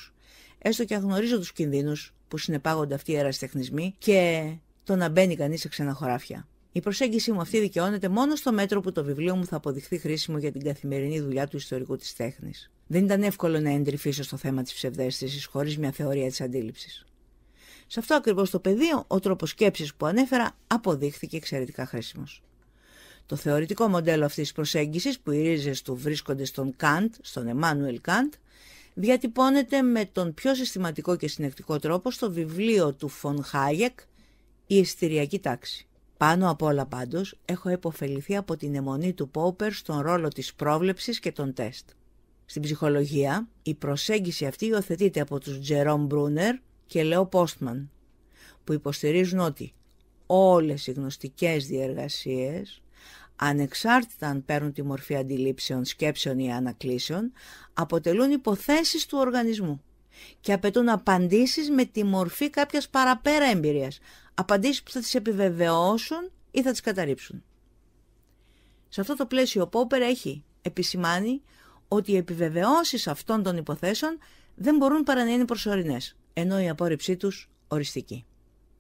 Έστω και αν γνωρίζω τους κινδύνους που συνεπάγονται αυτοί οι αεραστεχνισμοί και το να μπαίνει κανείς σε ξένα χωράφια. Η προσέγγιση μου αυτή δικαιώνεται μόνο στο μέτρο που το βιβλίο μου θα αποδειχθεί χρήσιμο για την καθημερινή δουλειά του ιστορικού της τέχνης. Δεν ήταν εύκολο να εντρυφήσω στο θέμα της ψευδέστησης χωρίς μια θεωρία της αντίληψης. Σε αυτό ακριβώς το πεδίο, ο τρόπος σκέψης που ανέφερα αποδείχθηκε εξαιρετικά χρήσιμος. Το θεωρητικό μοντέλο αυτής της προσέγγισης, που οι ρίζες του βρίσκονται στον Καντ, στον Εμμάνουελ Καντ, διατυπώνεται με τον πιο συστηματικό και συνεκτικό τρόπο στο βιβλίο του Φον Χάγεκ, Η Ιστηριακή Τάξη. Πάνω απ' όλα πάντως, έχω επωφεληθεί από την αιμονή του Πόπερ στον ρόλο της πρόβλεψης και των τεστ. Στην ψυχολογία, η προσέγγιση αυτή υιοθετείται από τους Τζερόμ Μπρούνερ και Λεό Πόστμαν, που υποστηρίζουν ότι όλες οι γνωστικές διεργασίες, ανεξάρτητα αν παίρνουν τη μορφή αντιλήψεων, σκέψεων ή ανακλήσεων, αποτελούν υποθέσεις του οργανισμού και απαιτούν απαντήσεις με τη μορφή κάποιας παραπέρα εμπειρίας, απαντήσεις που θα τις επιβεβαιώσουν ή θα τις καταρρύψουν. Σε αυτό το πλαίσιο ο Πόπερ έχει επισημάνει ότι οι επιβεβαιώσεις αυτών των υποθέσεων δεν μπορούν παρά να είναι προσωρινές, ενώ η απόρριψή τους οριστική.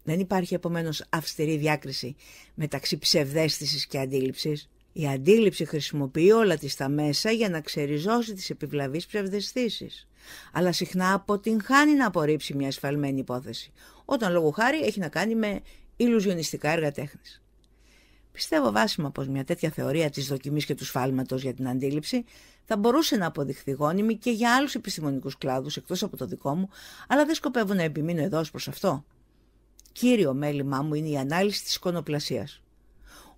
Δεν υπάρχει επομένως αυστηρή διάκριση μεταξύ ψευδέστησης και αντίληψης. Η αντίληψη χρησιμοποιεί όλα της τα μέσα για να ξεριζώσει τις επιβλαβείς ψευδεστήσεις. Αλλά συχνά αποτυγχάνει να απορρίψει μια ασφαλμένη υπόθεση, όταν λόγω χάρη έχει να κάνει με ηλουζιονιστικά έργα τέχνης. Πιστεύω βάσιμα πως μια τέτοια θεωρία της δοκιμής και του σφάλματος για την αντίληψη θα μπορούσε να αποδειχθεί γόνιμη και για άλλους επιστημονικούς κλάδους εκτός από το δικό μου, αλλά δεν σκοπεύω να επιμείνω εδώ ως προς αυτό. Κύριο μέλημά μου είναι η ανάλυση της εικονοπλασίας.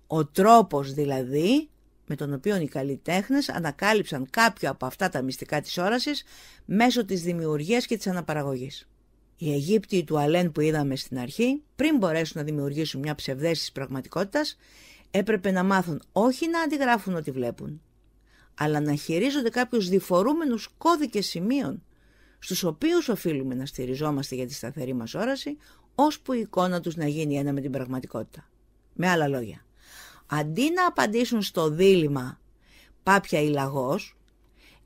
Ο τρόπος δηλαδή με τον οποίο οι καλλιτέχνε ανακάλυψαν κάποια από αυτά τα μυστικά της όρασης μέσω της δημιουργίας και της αναπαραγωγής. Οι Αιγύπτιοι του Αλέν που είδαμε στην αρχή, πριν μπορέσουν να δημιουργήσουν μια ψευδέστηση της πραγματικότητας, έπρεπε να μάθουν όχι να αντιγράφουν ό,τι βλέπουν, αλλά να χειρίζονται κάποιους διφορούμενους κώδικες σημείων, στους οποίους οφείλουμε να στηριζόμαστε για τη σταθερή μας όραση, ώσπου η εικόνα τους να γίνει ένα με την πραγματικότητα. Με άλλα λόγια, αντί να απαντήσουν στο δίλημα «πάπια ή λαγός»,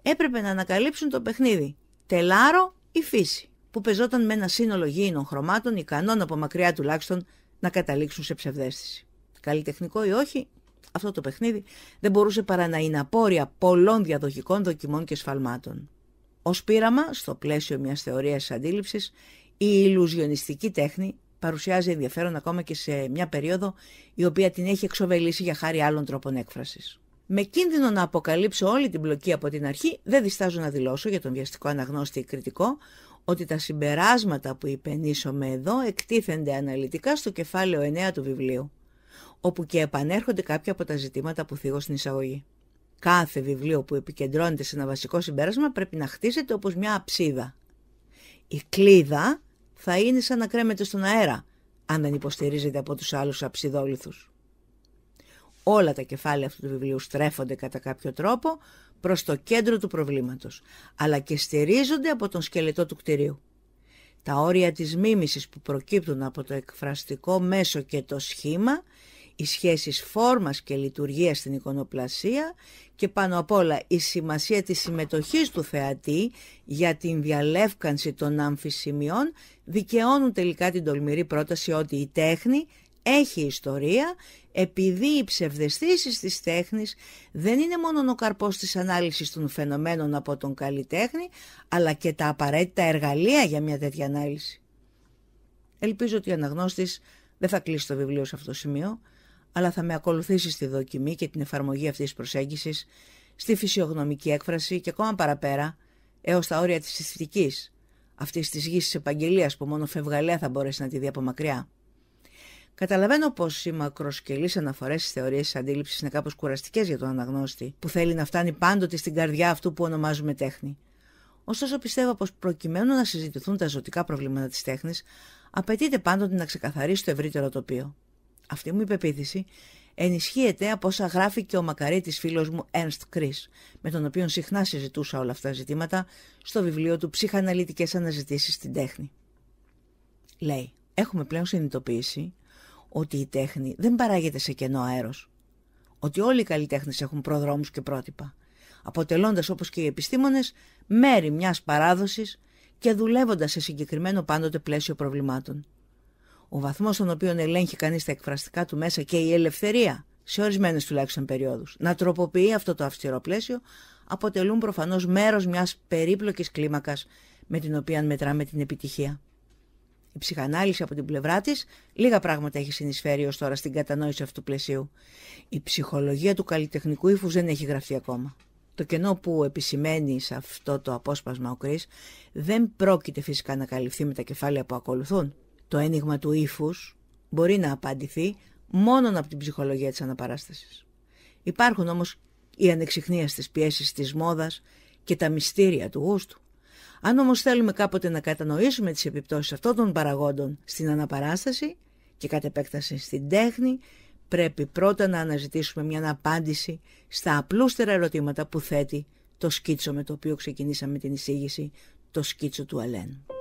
έπρεπε να ανακαλύψουν το παιχνίδι «τελάρο ή φύση» που πεζόταν με ένα σύνολο γήινων χρωμάτων, ικανών από μακριά τουλάχιστον να καταλήξουν σε ψευδέστηση. Καλλιτεχνικό ή όχι, αυτό το παιχνίδι δεν μπορούσε παρά να είναι απόρρια πολλών διαδοχικών δοκιμών και σφαλμάτων. Ως πείραμα, στο πλαίσιο μιας θεωρίας τη αντίληψης, η ηλουζιονιστική τέχνη παρουσιάζει ενδιαφέρον ακόμα και σε μια περίοδο η οποία την έχει εξοβελήσει για χάρη άλλων τρόπων έκφρασης. Με κίνδυνο να αποκαλύψω όλη την πλοκή από την αρχή, δεν διστάζω να δηλώσω για τον βιαστικό αναγνώστη κριτικό ότι τα συμπεράσματα που υπενήσωμε εδώ εκτίθενται αναλυτικά στο κεφάλαιο 9 του βιβλίου, όπου και επανέρχονται κάποια από τα ζητήματα που θίγω στην εισαγωγή. Κάθε βιβλίο που επικεντρώνεται σε ένα βασικό συμπέρασμα πρέπει να χτίζεται όπως μια αψίδα. Η κλίδα θα είναι σαν να κρέμεται στον αέρα, αν δεν υποστηρίζεται από τους άλλους αψιδόληθους. Όλα τα κεφάλαια αυτού του βιβλίου στρέφονται κατά κάποιο τρόπο προς το κέντρο του προβλήματος, αλλά και στηρίζονται από τον σκελετό του κτηρίου. Τα όρια της μίμησης που προκύπτουν από το εκφραστικό μέσο και το σχήμα, οι σχέσεις φόρμας και λειτουργίας στην εικονοπλασία και πάνω απ' όλα η σημασία της συμμετοχής του θεατή για την διαλεύκανση των αμφισημιών δικαιώνουν τελικά την τολμηρή πρόταση ότι η τέχνη έχει ιστορία επειδή οι ψευδεστήσεις της τέχνης δεν είναι μόνο ο καρπός της ανάλυσης των φαινομένων από τον καλλιτέχνη αλλά και τα απαραίτητα εργαλεία για μια τέτοια ανάλυση. Ελπίζω ότι ο αναγνώστης δεν θα κλείσει το βιβλίο σε αυτό το σημείο αλλά θα με ακολουθήσει στη δοκιμή και την εφαρμογή αυτής της προσέγγισης στη φυσιογνωμική έκφραση και ακόμα παραπέρα έως τα όρια της αισθητικής αυτής της γης της επαγγελίας που μόνο φευγαλέα θα μπορέσει να τη δει από μακριά. Καταλαβαίνω πως οι μακροσκελείς αναφορές στις θεωρίες της αντίληψης είναι κάπως κουραστικές για τον αναγνώστη, που θέλει να φτάνει πάντοτε στην καρδιά αυτού που ονομάζουμε τέχνη. Ωστόσο, πιστεύω πως προκειμένου να συζητηθούν τα ζωτικά προβλήματα της τέχνης, απαιτείται πάντοτε να ξεκαθαρίσει το ευρύτερο τοπίο. Αυτή μου η πεποίθηση ενισχύεται από όσα γράφει και ο μακαρίτης φίλος μου Ernst Κρι, με τον οποίο συχνά συζητούσα όλα αυτά τα ζητήματα στο βιβλίο του Ψυχαναλυτικές αναζητήσεις στην τέχνη». Λέει, έχουμε πλέον συνειδητοποιήσει ότι η τέχνη δεν παράγεται σε κενό αέρος. Ότι όλοι οι καλλιτέχνες έχουν προδρόμους και πρότυπα, αποτελώντας όπως και οι επιστήμονες μέρη μιας παράδοσης και δουλεύοντας σε συγκεκριμένο πάντοτε πλαίσιο προβλημάτων. Ο βαθμός στον οποίο ελέγχει κανείς τα εκφραστικά του μέσα και η ελευθερία, σε ορισμένες τουλάχιστον περιόδους, να τροποποιεί αυτό το αυστηρό πλαίσιο, αποτελούν προφανώς μέρος μιας περίπλοκης κλίμακας με την οποία μετράμε την επιτυχία η ψυχανάλυση από την πλευρά της λίγα πράγματα έχει συνεισφέρει ως τώρα στην κατανόηση αυτού του πλαισίου. Η ψυχολογία του καλλιτεχνικού ύφους δεν έχει γραφτεί ακόμα. Το κενό που επισημαίνει σε αυτό το απόσπασμα ο Κρίς δεν πρόκειται φυσικά να καλυφθεί με τα κεφάλαια που ακολουθούν. Το ένιγμα του ύφους μπορεί να απαντηθεί μόνο από την ψυχολογία της αναπαράστασης. Υπάρχουν όμως οι ανεξιχνίαστε πιέσει πιέσεις της μόδας και τα μυστήρια του γούστου. Αν όμως θέλουμε κάποτε να κατανοήσουμε τις επιπτώσεις αυτών των παραγόντων στην αναπαράσταση και κατ' επέκταση στην τέχνη, πρέπει πρώτα να αναζητήσουμε μια απάντηση στα απλούστερα ερωτήματα που θέτει το σκίτσο με το οποίο ξεκινήσαμε την εισήγηση, το σκίτσο του Αλέν.